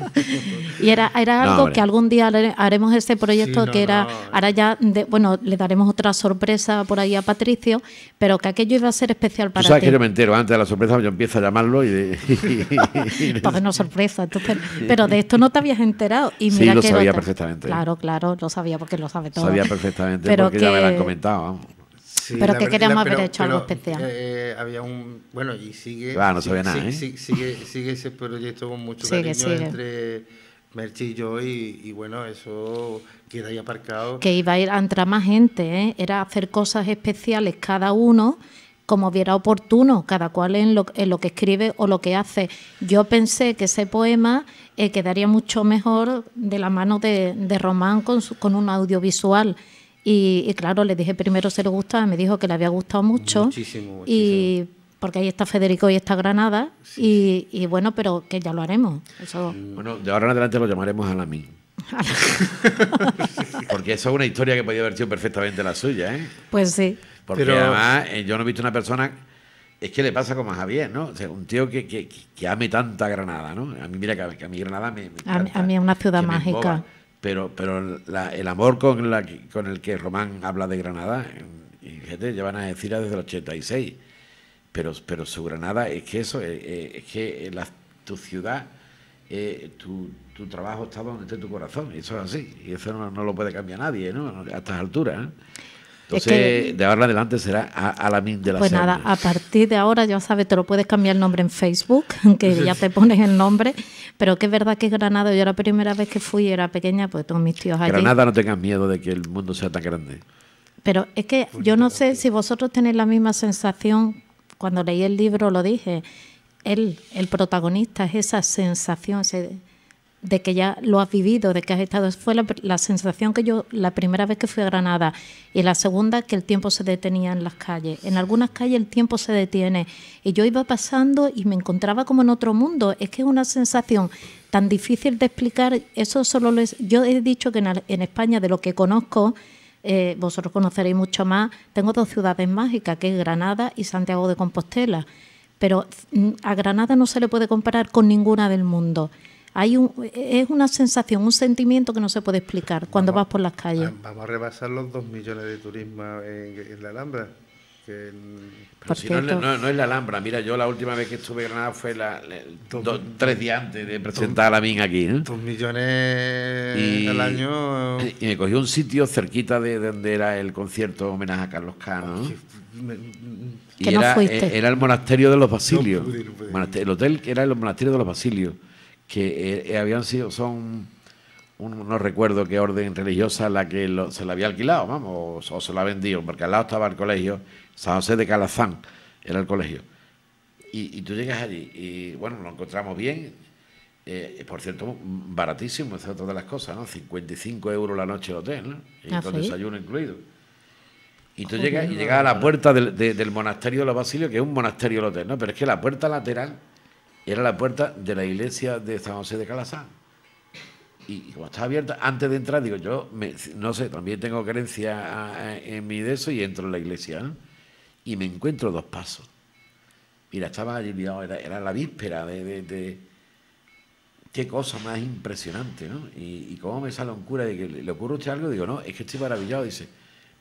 y era, era algo que algún día haremos ese proyecto que era, eh. ahora ya, de, bueno, le daremos otra sorpresa por ahí a Patricio, pero que aquello iba a ser especial para ¿Tú sabes que yo me entero, antes de la sorpresa yo empiezo a llamarlo y... De, Para pues no sorpresa, pero de esto no te habías enterado. Y mira sí, lo sabía perfectamente. Claro, claro, lo sabía porque lo sabe todo. Sabía perfectamente pero porque que... ya me lo han comentado, pero que queríamos haber hecho algo especial. Eh, había un. Bueno, y sigue. Ah, no sigue, nada, sigue, ¿eh? sigue, sigue, ese proyecto con mucho cariño entre Merchi y y, bueno, eso queda ahí aparcado. Que iba a, ir a entrar más gente, ¿eh? era hacer cosas especiales cada uno como viera oportuno, cada cual en lo, que escribe o lo que hace. Yo pensé que ese poema eh, quedaría mucho mejor de la mano de, Román con, un audiovisual. Y, claro, le dije primero si le gustaba, me dijo que le había gustado mucho. Muchísimo, muchísimo porque ahí está Federico y está Granada, y, bueno, pero que ya lo haremos. Mm. Bueno, de ahora en adelante lo llamaremos a la mí. porque eso es una historia que podía haber sido perfectamente la suya, ¿eh? Pues sí. Porque además eh, yo no he visto una persona es que le pasa como a Javier, ¿no? O sea, un tío que, que, que ame tanta Granada, ¿no? A mí, mira, que, a, mí Granada me. a, mí es una ciudad mágica. pero pero el amor con, la, con el que Román habla de Granada, eh, y llevan a decir desde el 86 pero, su Granada es que eso, eh, eh, es, que eh, tu ciudad, tu, trabajo está donde está tu corazón, y eso es así, y eso no, lo puede cambiar nadie, ¿no? A estas alturas. Entonces, de ahora en adelante será Alamín de la Pues nada, a partir de ahora ya sabes, te lo puedes cambiar el nombre en Facebook, que ya te pones el nombre, pero que es verdad que Granada, yo la primera vez que fui era pequeña, pues todos mis tíos allí. Granada, no tengas miedo de que el mundo sea tan grande. Pero es que yo no sé si vosotros tenéis la misma sensación cuando leí el libro lo dije, él, el protagonista, es esa sensación de que ya lo has vivido, de que has estado. Fue la, sensación que yo, la primera vez que fui a Granada y la segunda, que el tiempo se detenía en las calles. En algunas calles el tiempo se detiene y yo iba pasando y me encontraba como en otro mundo. Es que es una sensación tan difícil de explicar. Eso solo es… yo he dicho que en España, de lo que conozco, eh, vosotros conoceréis mucho más. Tengo dos ciudades mágicas, que es Granada y Santiago de Compostela, pero mm, a Granada no se le puede comparar con ninguna del mundo. Hay es una sensación, un sentimiento que no se puede explicar cuando vas por las calles. Vamos a rebasar los dos millones de turismo en la Alhambra no, es la Alhambra. Mira, yo la última vez que estuve en Granada fue la, tres días antes de presentar a la MIN aquí. ¿eh? millones el año. Y me cogió un sitio cerquita de donde era el concierto homenaje a Carlos Cano. y e-, era, el monasterio de los Basilios. El hotel que era el monasterio de los Basilios, que eh, eh, habían sido, son un, no recuerdo qué orden religiosa la que se la había alquilado, vamos, o, o se la ha vendido porque al lado estaba el colegio San José de Calazán era el colegio. Y, tú llegas allí y bueno, lo encontramos bien, eh, por cierto, baratísimo, es otra de las cosas, ¿no? 55 euros la noche el hotel, ¿no? Y ¿Ah, con desayuno incluido. Y tú llegas, y llegas a la puerta del, monasterio de los Basilios, que es un monasterio del hotel, ¿no? Pero es que la puerta lateral era la puerta de la iglesia de San José de Calazán. Y, como estaba abierta, antes de entrar, digo, yo no sé, también tengo creencia ah, en mí de eso y entro en la iglesia, ¿no? y me encuentro dos pasos. Mira, estaba allí, era, la víspera de, Qué cosa más impresionante, ¿no? Y, y cómo me sale un cura de que le ocurre usted algo, digo, no, es que estoy maravillado. Dice,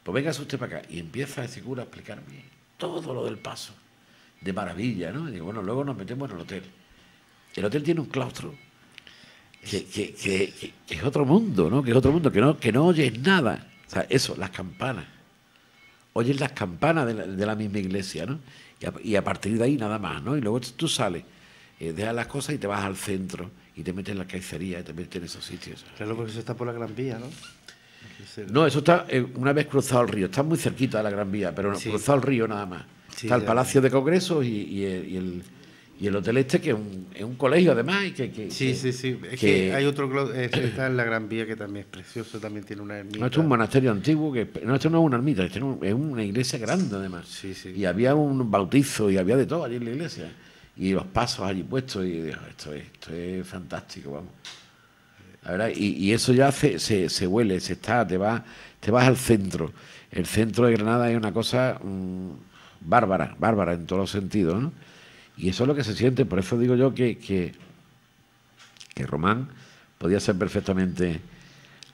pues venga usted para acá. Y empieza ese cura a explicarme todo lo del paso, de maravilla, ¿no? Y digo, bueno, luego nos metemos en el hotel. El hotel tiene un claustro, que, es otro mundo, ¿no? Que es otro mundo, que no, que no oyes nada. O sea, eso, las campanas oyes las campanas de la, de la misma iglesia, ¿no? Y a, partir de ahí nada más, ¿no? Y luego tú sales, eh, dejas las cosas y te vas al centro y te metes en la caicería y te metes en esos sitios. Claro, porque eso está por la Gran Vía, ¿no? No, eso está eh, una vez cruzado el río, está muy cerquita de la Gran Vía, pero cruzado el río nada más. está el Palacio de Congresos y el y el Hotel Este, que es un, colegio además. Y que, sí, sí, sí. Es que, hay otro eh, este, está en la Gran Vía que también es precioso, también tiene una ermita. No, esto es un monasterio antiguo, que no, esto no es una ermita, esto es una iglesia grande además. Sí, sí. Y había un bautizo y había de todo allí en la iglesia. Y los pasos allí puestos, y esto es, esto es fantástico, vamos. y, eso ya se, se, huele, se está, te, va, te vas al centro. El centro de Granada es una cosa mm, bárbara, bárbara en todos los sentidos, ¿no? Y eso es lo que se siente, por eso digo yo que, que, Román podía ser perfectamente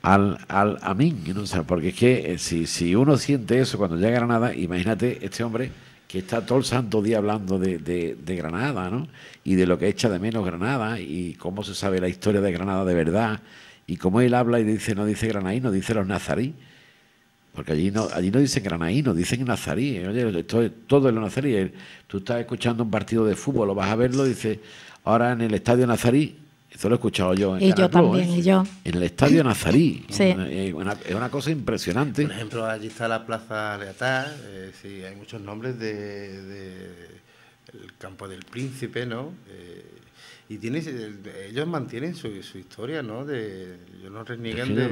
al, al Amin, ¿no? sé porque es que eh, si, uno siente eso cuando llega a Granada, imagínate este hombre que está todo el santo día hablando de, Granada, ¿no? Y de lo que echa de menos Granada y cómo se sabe la historia de Granada de verdad y cómo él habla y dice, no dice Granadí, no dice los nazarí, porque allí no, allí no dicen granaíno, dicen nazarí. ¿eh? Oye, esto, todo el nazarí. Eh, tú estás escuchando un partido de fútbol, lo vas a verlo, dices, ahora en el estadio nazarí. Esto lo he escuchado yo en y yo también, ¿eh? y yo. En el estadio nazarí. Es, una, cosa impresionante. Por ejemplo, allí está la Plaza Leatá. Eh, sí, hay muchos nombres de, el campo del príncipe, ¿no? Y tienes eh, ellos mantienen su, su historia, ¿no? De, yo no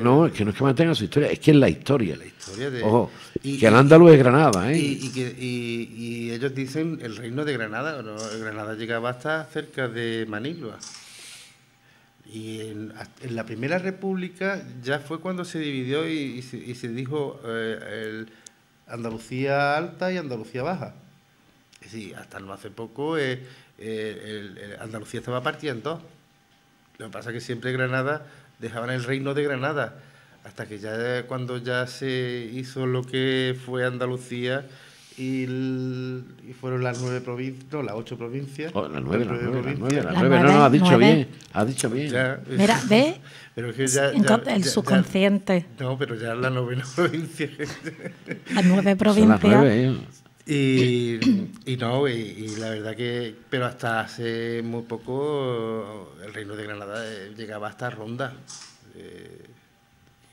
No, es que no es que mantengan su historia, es que es la historia. La historia de... Ojo, que el Andaluz es Granada, ¿eh? Y, ellos dicen el reino de Granada, Granada llegaba hasta cerca de Manilva. Y en, la Primera República ya fue cuando se dividió y, se, dijo eh, Andalucía alta y Andalucía baja. Es hasta no hace poco... Eh, eh, Andalucía estaba partiendo Lo que pasa es que siempre Granada dejaban el reino de Granada, hasta que ya eh, cuando ya se hizo lo que fue Andalucía y, fueron las nueve provincias, no, las ocho provincias. Oh, las nueve, las nueve, nueve, no, no, ha dicho bien, ha dicho bien. Mira, ve, pero que ya, el subconsciente. no, pero ya Las nueve provincias. las nueve, provincias y, no, y, la verdad que, pero hasta hace muy poco el Reino de Granada eh, llegaba hasta Ronda. Eh,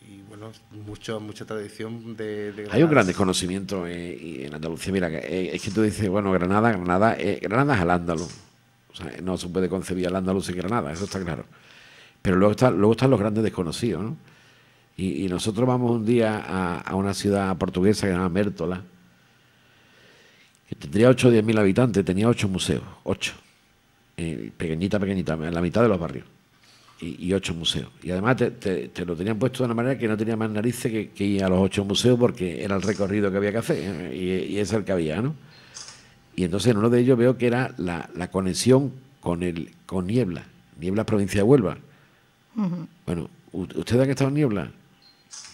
y bueno, mucho, mucha tradición de, de Hay un gran desconocimiento eh, en Andalucía. Mira, es que tú dices, bueno, Granada, Granada, Granada es al ándalo. O sea, no se puede concebir al ándalo sin Granada, eso está claro. Pero luego, está, luego están los grandes desconocidos, Y, nosotros vamos un día a, a una ciudad portuguesa que se llama Mértola Tendría 8 o 10 mil habitantes, tenía 8 museos, 8. Eh, pequeñita, pequeñita, en la mitad de los barrios. Y, ocho 8 museos. Y además te, lo tenían puesto de una manera que no tenía más narices que, ir a los 8 museos porque era el recorrido que había que hacer ¿eh? y, es el que había, ¿no? Y entonces en uno de ellos veo que era la, conexión con, el, con Niebla, Niebla provincia de Huelva. Bueno, ¿usted ha que estado en Niebla?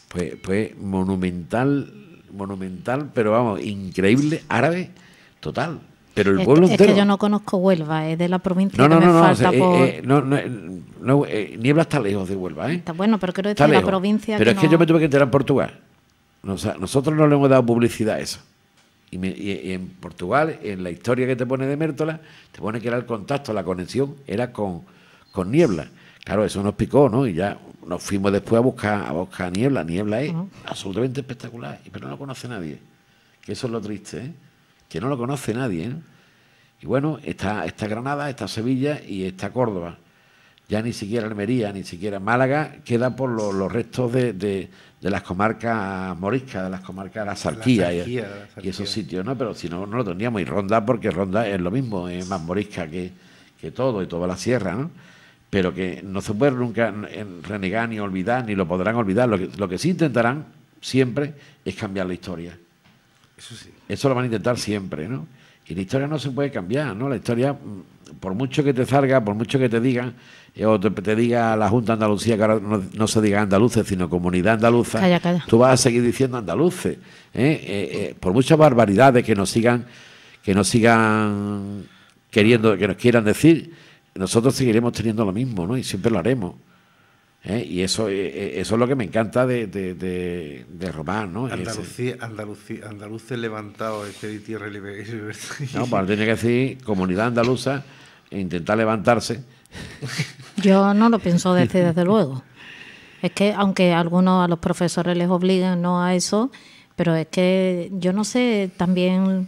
Pues, pues monumental, monumental, pero vamos, increíble, árabe, total. Pero el pueblo que yo no conozco Huelva, es de la provincia no, no, no, eh, eh, no, eh, Niebla está lejos de Huelva, ¿eh? Está bueno, pero creo que es la provincia Pero es que yo me tuve que enterar en Portugal. nosotros no le hemos dado publicidad a eso. Y, en Portugal, en la historia que te pone de Mértola, te pone que era el contacto, la conexión era con, con Niebla. Claro, eso nos picó, ¿no? Y ya nos fuimos después a buscar a buscar Niebla. Niebla es absolutamente espectacular, pero no lo conoce nadie. Que eso es lo triste, ¿eh? que no lo conoce nadie. ¿eh? Y bueno, está, Granada, está Sevilla y está Córdoba. Ya ni siquiera Almería, ni siquiera Málaga, queda por los restos de, las comarcas moriscas, de las comarcas de la y, esos sitios, ¿no? Pero si no, no lo tendríamos. Y Ronda, porque Ronda es lo mismo, es más morisca que, todo y toda la sierra, ¿no? Pero que no se puede nunca eh, renegar ni olvidar, ni lo podrán olvidar. Lo que, lo que sí intentarán siempre es cambiar la historia. Eso lo van a intentar siempre, ¿no? Y la historia no se puede cambiar, ¿no? La historia, mm, por mucho que te salga, por mucho que te digan, eh, o te, diga la Junta Andalucía, que ahora no, se diga andaluces, sino comunidad andaluza, tú vas a seguir diciendo andaluces. ¿eh? Eh, ¿eh? por muchas barbaridades que nos sigan, que nos sigan queriendo, que nos quieran decir, nosotros seguiremos teniendo lo mismo, ¿no? Y siempre lo haremos. ¿eh? Y eso, eh, eh, eso es lo que me encanta de, de, de, de Román, ¿no? Andalucía, Andalucía, levantado este No, pues tiene que decir comunidad andaluza e intentar levantarse. Yo no lo pienso decir desde luego. Es que aunque algunos a los profesores les obliguen no a eso, pero es que yo no sé también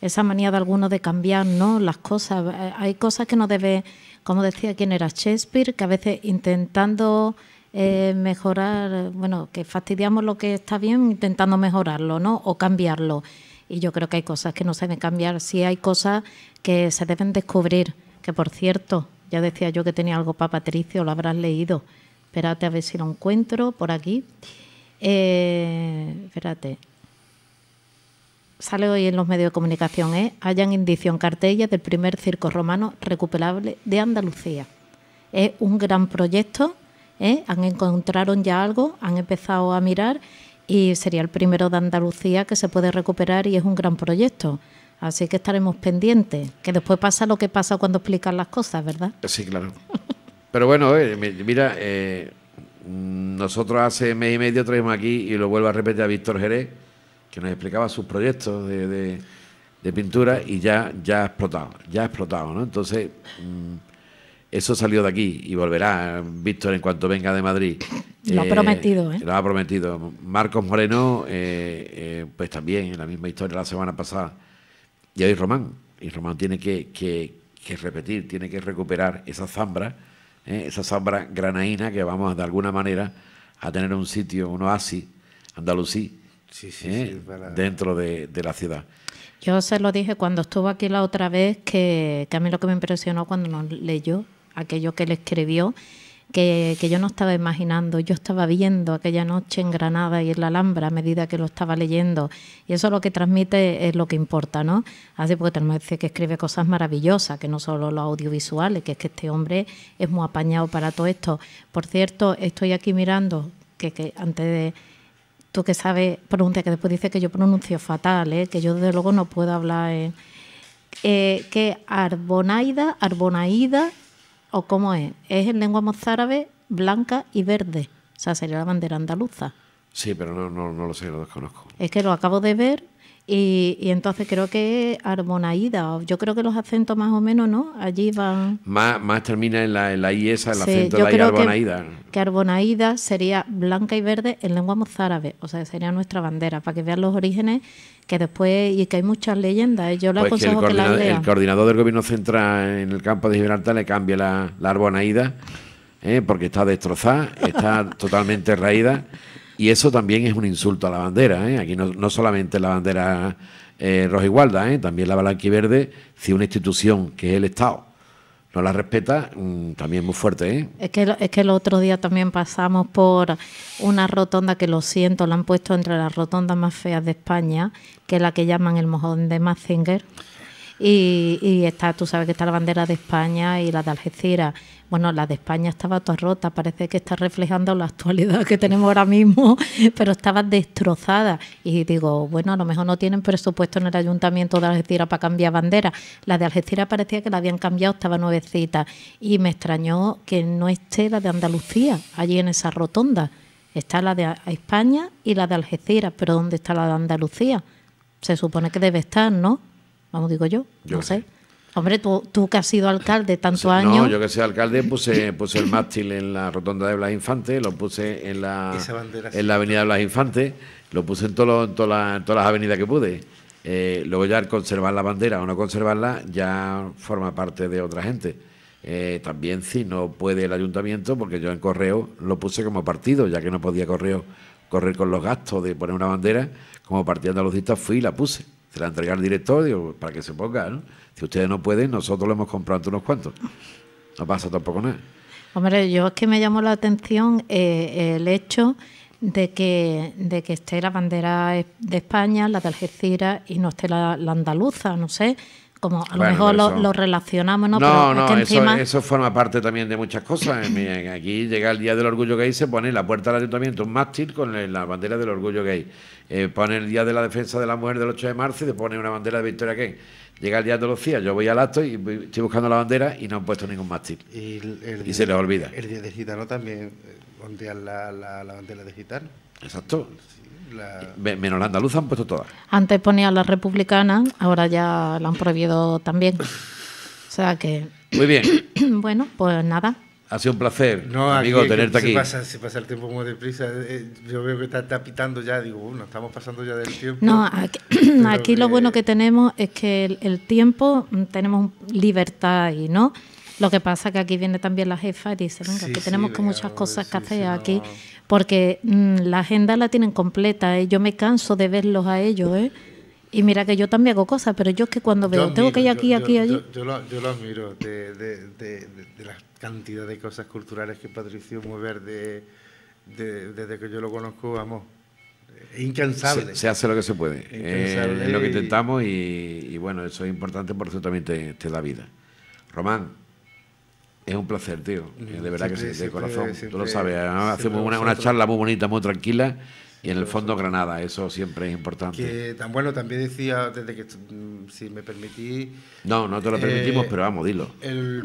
esa manía de algunos de cambiar, ¿no? Las cosas, hay cosas que no debe como decía ¿quién era Shakespeare, que a veces intentando eh, mejorar, bueno, que fastidiamos lo que está bien intentando mejorarlo, ¿no? O cambiarlo. Y yo creo que hay cosas que no se deben cambiar, sí hay cosas que se deben descubrir, que por cierto, ya decía yo que tenía algo para Patricio, lo habrás leído. Espérate a ver si lo encuentro por aquí. Eh, espérate, sale hoy en los medios de comunicación, ¿eh? hayan indicio en cartella del primer circo romano recuperable de Andalucía. Es un gran proyecto, ¿eh? han encontrado ya algo, han empezado a mirar y sería el primero de Andalucía que se puede recuperar y es un gran proyecto. Así que estaremos pendientes, que después pasa lo que pasa cuando explican las cosas, ¿verdad? Sí, claro. Pero bueno, eh, mira, eh, nosotros hace mes y medio traemos aquí, y lo vuelvo a repetir a Víctor Jerez, que nos explicaba sus proyectos de, pintura y ya, ya ha explotado, ya ha explotado, ¿no? Entonces, mm, eso salió de aquí y volverá Víctor en cuanto venga de Madrid. Lo ha eh, prometido, ¿eh? Lo ha prometido. Marcos Moreno, eh, eh, pues también, en la misma historia la semana pasada. Y hoy Román. Y Román tiene que, que repetir, tiene que recuperar esa zambra, esa zambra granaína que vamos de alguna manera a tener un sitio, un oasis andalusí, sí, sí, ¿Eh? dentro de, la ciudad. Yo se lo dije cuando estuvo aquí la otra vez, que, a mí lo que me impresionó cuando nos leyó aquello que él escribió, que, yo no estaba imaginando, yo estaba viendo aquella noche en Granada y en la Alhambra a medida que lo estaba leyendo. Y eso lo que transmite es lo que importa, ¿no? Así porque tenemos que que escribe cosas maravillosas, que no solo los audiovisuales, que es que este hombre es muy apañado para todo esto. Por cierto, estoy aquí mirando que antes de tú que sabes pregunta, que después dice que yo pronuncio fatal, ¿eh? que yo desde luego no puedo hablar. En, ¿eh? eh, que Arbonaida, Arbonaida, o cómo es, es en lengua mozárabe blanca y verde. O sea, sería la bandera andaluza. Sí, pero no, no, no lo sé, lo desconozco. Es que lo acabo de ver y, entonces creo que Arbonaída, yo creo que los acentos más o menos, ¿no? Allí va. Más, termina en la, en la I esa, el acento de Arbonaída. Que, que, Arbonaída sería blanca y verde en lengua mozárabe, o sea, sería nuestra bandera, para que vean los orígenes que después... Y que hay muchas leyendas, ¿eh? yo le pues aconsejo que, el El coordinador del gobierno central en el campo de Gibraltar le cambia la, la Arbonaída, ¿eh? porque está destrozada, está totalmente raída y eso también es un insulto a la bandera. ¿eh? Aquí no, solamente la bandera eh, roja y ¿eh? también la verde, si una institución que es el Estado no la respeta, mm, también es muy fuerte. ¿eh? Es, que, es que el otro día también pasamos por una rotonda que, lo siento, la han puesto entre las rotondas más feas de España, que es la que llaman el mojón de Mazinger. Y, está, tú sabes que está la bandera de España y la de Algeciras, bueno, la de España estaba toda rota, parece que está reflejando la actualidad que tenemos ahora mismo, pero estaba destrozada. Y digo, bueno, a lo mejor no tienen presupuesto en el ayuntamiento de Algeciras para cambiar bandera. La de Algeciras parecía que la habían cambiado, estaba nuevecita. Y me extrañó que no esté la de Andalucía, allí en esa rotonda. Está la de España y la de Algeciras, pero ¿dónde está la de Andalucía? Se supone que debe estar, ¿no? Vamos, digo yo, no sé. Hombre, tú, que has sido alcalde tantos pues, años. No, yo que soy alcalde puse, puse el mástil en la rotonda de Blas Infante, lo puse en la, avenida de Blas Infante, lo puse en, todo, todas las avenidas que pude. Eh, luego ya el conservar la bandera o no conservarla ya forma parte de otra gente. Eh, también si no puede el ayuntamiento, porque yo en correo lo puse como partido, ya que no podía correo correr con los gastos de poner una bandera, como partido andalucista fui y la puse se la entrega al directorio para que se ponga, Si ustedes no pueden, nosotros lo hemos comprado ante unos cuantos. No pasa tampoco nada. Hombre, yo es que me llamó la atención eh, el hecho de que, de que esté la bandera de España, la de Algeciras y no esté la andaluza, no sé como a lo mejor lo, relacionamos, ¿no? No, pero no, eso, forma parte también de muchas cosas. aquí llega el Día del Orgullo Gay, se pone en la puerta del ayuntamiento un mástil con la bandera del Orgullo Gay. Eh, pone el Día de la Defensa de la Mujer del 8 de marzo y se pone una bandera de Victoria Gay. Llega el Día de los días, yo voy al acto y estoy buscando la bandera y no han puesto ningún mástil. Y, se les olvida. El Día de Gitano también pontean eh, la, bandera de Gitano. Exacto. Sí. La... Menos la andaluza han puesto todas. Antes ponía la republicana, ahora ya la han prohibido también. O sea que. Muy bien. bueno, pues nada. Ha sido un placer, no, amigo, tenerte aquí. Pasa, se pasa el tiempo muy deprisa. Eh, yo veo que está, pitando ya. Digo, bueno, estamos pasando ya del tiempo. No, aquí, lo bueno que tenemos es que el, el, tiempo mm, tenemos libertad y no. Lo que pasa es que aquí viene también la jefa y dice, venga, que tenemos que muchas cosas que hacer aquí, porque mm, la agenda la tienen completa, ¿eh? yo me canso de verlos a ellos, ¿eh? Y mira que yo también hago cosas, pero yo es que cuando veo, tengo que ir aquí, aquí, allí. Yo, lo, yo lo admiro de, la cantidad de cosas culturales que Patricio de desde que yo lo conozco, vamos, incansable. Se, hace lo que se puede. Eh, es lo que intentamos y, bueno, eso es importante por eso también te, te da vida. Román. Es un placer, tío. Mm. Eh, de verdad que sí, de corazón. Tú lo sabes. hacemos una, charla muy bonita, muy tranquila. Y en el fondo Granada, eso siempre es importante. tan bueno, también decía, desde que si me permití... No, no te lo eh, permitimos, pero vamos, dilo.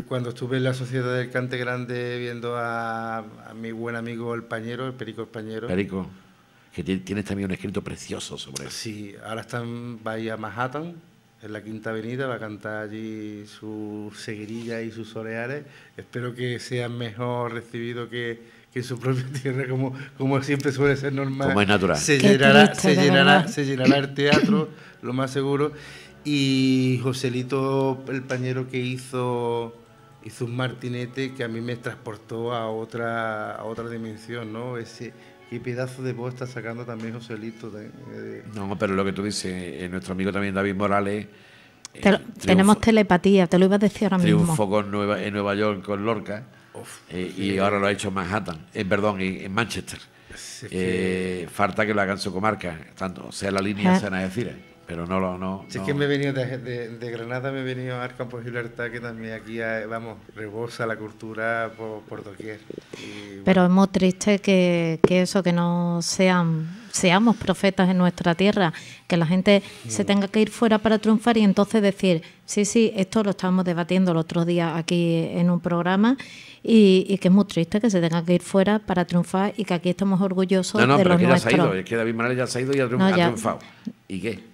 cuando estuve en la Sociedad del Cante Grande viendo a, mi buen amigo El Pañero, el Perico El Pañero. Perico, que tienes también un escrito precioso sobre eso. Sí, ahora está en Bahía Manhattan en la Quinta Avenida, va a cantar allí sus seguirillas y sus soleares. Espero que sea mejor recibido que, que en su propia tierra, como, como siempre suele ser normal. Como es natural. Se llenará, se llenará, se llenará el teatro, lo más seguro. Y Joselito, el pañero que hizo, hizo un martinete que a mí me transportó a otra, a otra dimensión, ¿no? Ese, y pedazo de voz está sacando también Joselito. De, eh, No, pero lo que tú dices, eh, nuestro amigo también David Morales. Eh, tenemos telepatía, te lo iba a decir ahora mismo. Triunfó en Nueva York con Lorca y ahora lo ha hecho en Manhattan, perdón, en, Manchester. falta que lo hagan su comarca, tanto sea la línea, sea decir pero no lo. No, si es que me he venido de, Granada, me he venido a Campo Gibraltar, que también aquí, eh, vamos, rebosa la cultura por, doquier. Pero es muy triste que, eso, que no sean seamos profetas en nuestra tierra, que la gente se mm. tenga que ir fuera para triunfar y entonces decir Sí, sí, esto lo estábamos debatiendo el otro día aquí en un programa y, que es muy triste que se tenga que ir fuera para triunfar y que aquí estamos orgullosos no, no, pero que ya ha salido, es que David ya ha salido y ha, triunfado.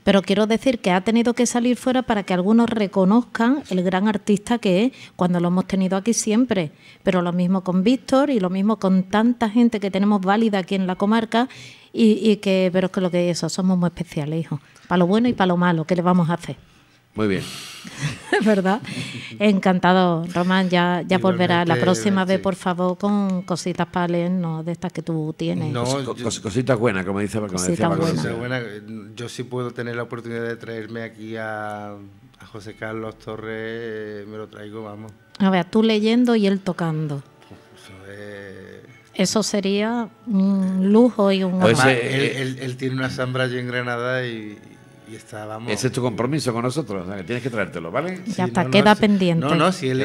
Pero quiero decir que ha tenido que salir fuera para que algunos reconozcan el gran artista que es, cuando lo hemos tenido aquí siempre. Pero lo mismo con Víctor y lo mismo con tanta gente que tenemos válida aquí en la comarca y, y que, pero es que lo que es eso, somos muy especiales, hijo. Para lo bueno y para lo malo, ¿qué le vamos a hacer? Muy bien. ¿Verdad? Encantado, Román. Ya, ya volverá. La próxima vez, por favor, con cositas para no de estas que tú tienes. No, cositas buenas, como dice como eh, Yo sí puedo tener la oportunidad de traerme aquí a, José Carlos Torres. Eh, me lo traigo, vamos. A ver, tú leyendo y él tocando. Eso, sería un lujo y un... Pues, él, tiene una zambra allí en Granada y ese es tu compromiso con nosotros, tienes que traértelo, ¿vale? ya está, queda pendiente. No, no, sí, él,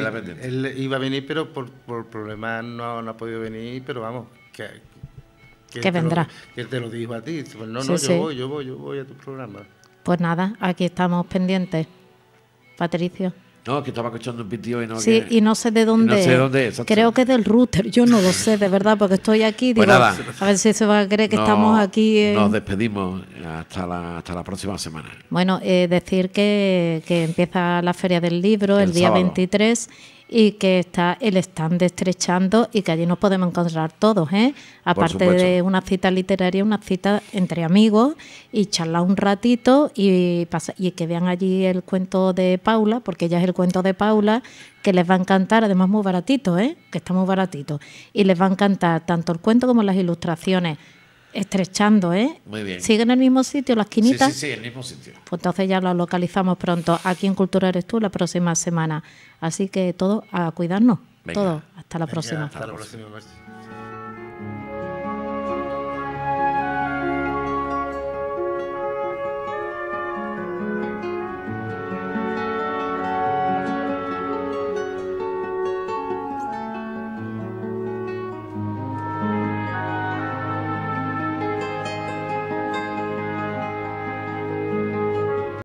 iba a venir, pero por, por problemas no, no, ha podido venir, pero vamos, que, que, vendrá. que te lo dijo a ti, pues no, no, yo voy, yo voy, yo voy a tu programa. Pues nada, aquí estamos pendientes. Patricio que estaba escuchando un pitido y no. Sí, y no sé de dónde. es. Creo que es del router. Yo no lo sé, de verdad, porque estoy aquí. Pues a ver si se va a creer que estamos aquí. Nos despedimos hasta la, hasta la próxima semana. Bueno, eh, decir que, que, empieza la Feria del Libro el, día 23 y que está el stand estrechando y que allí nos podemos encontrar todos, ¿eh? aparte de una cita literaria, una cita entre amigos y charlar un ratito y, y que vean allí el cuento de Paula, porque ella es el cuento de Paula, que les va a encantar, además muy baratito, ¿eh? que está muy baratito, y les va a encantar tanto el cuento como las ilustraciones Estrechando, ¿eh? Muy bien. ¿Sigue en el mismo sitio, las esquinitas. Sí, sí, sí, en el mismo sitio. Pues entonces ya lo localizamos pronto. Aquí en Cultura Eres Tú la próxima semana. Así que todo, a cuidarnos. Todo. Hasta la próxima. Hasta la próxima.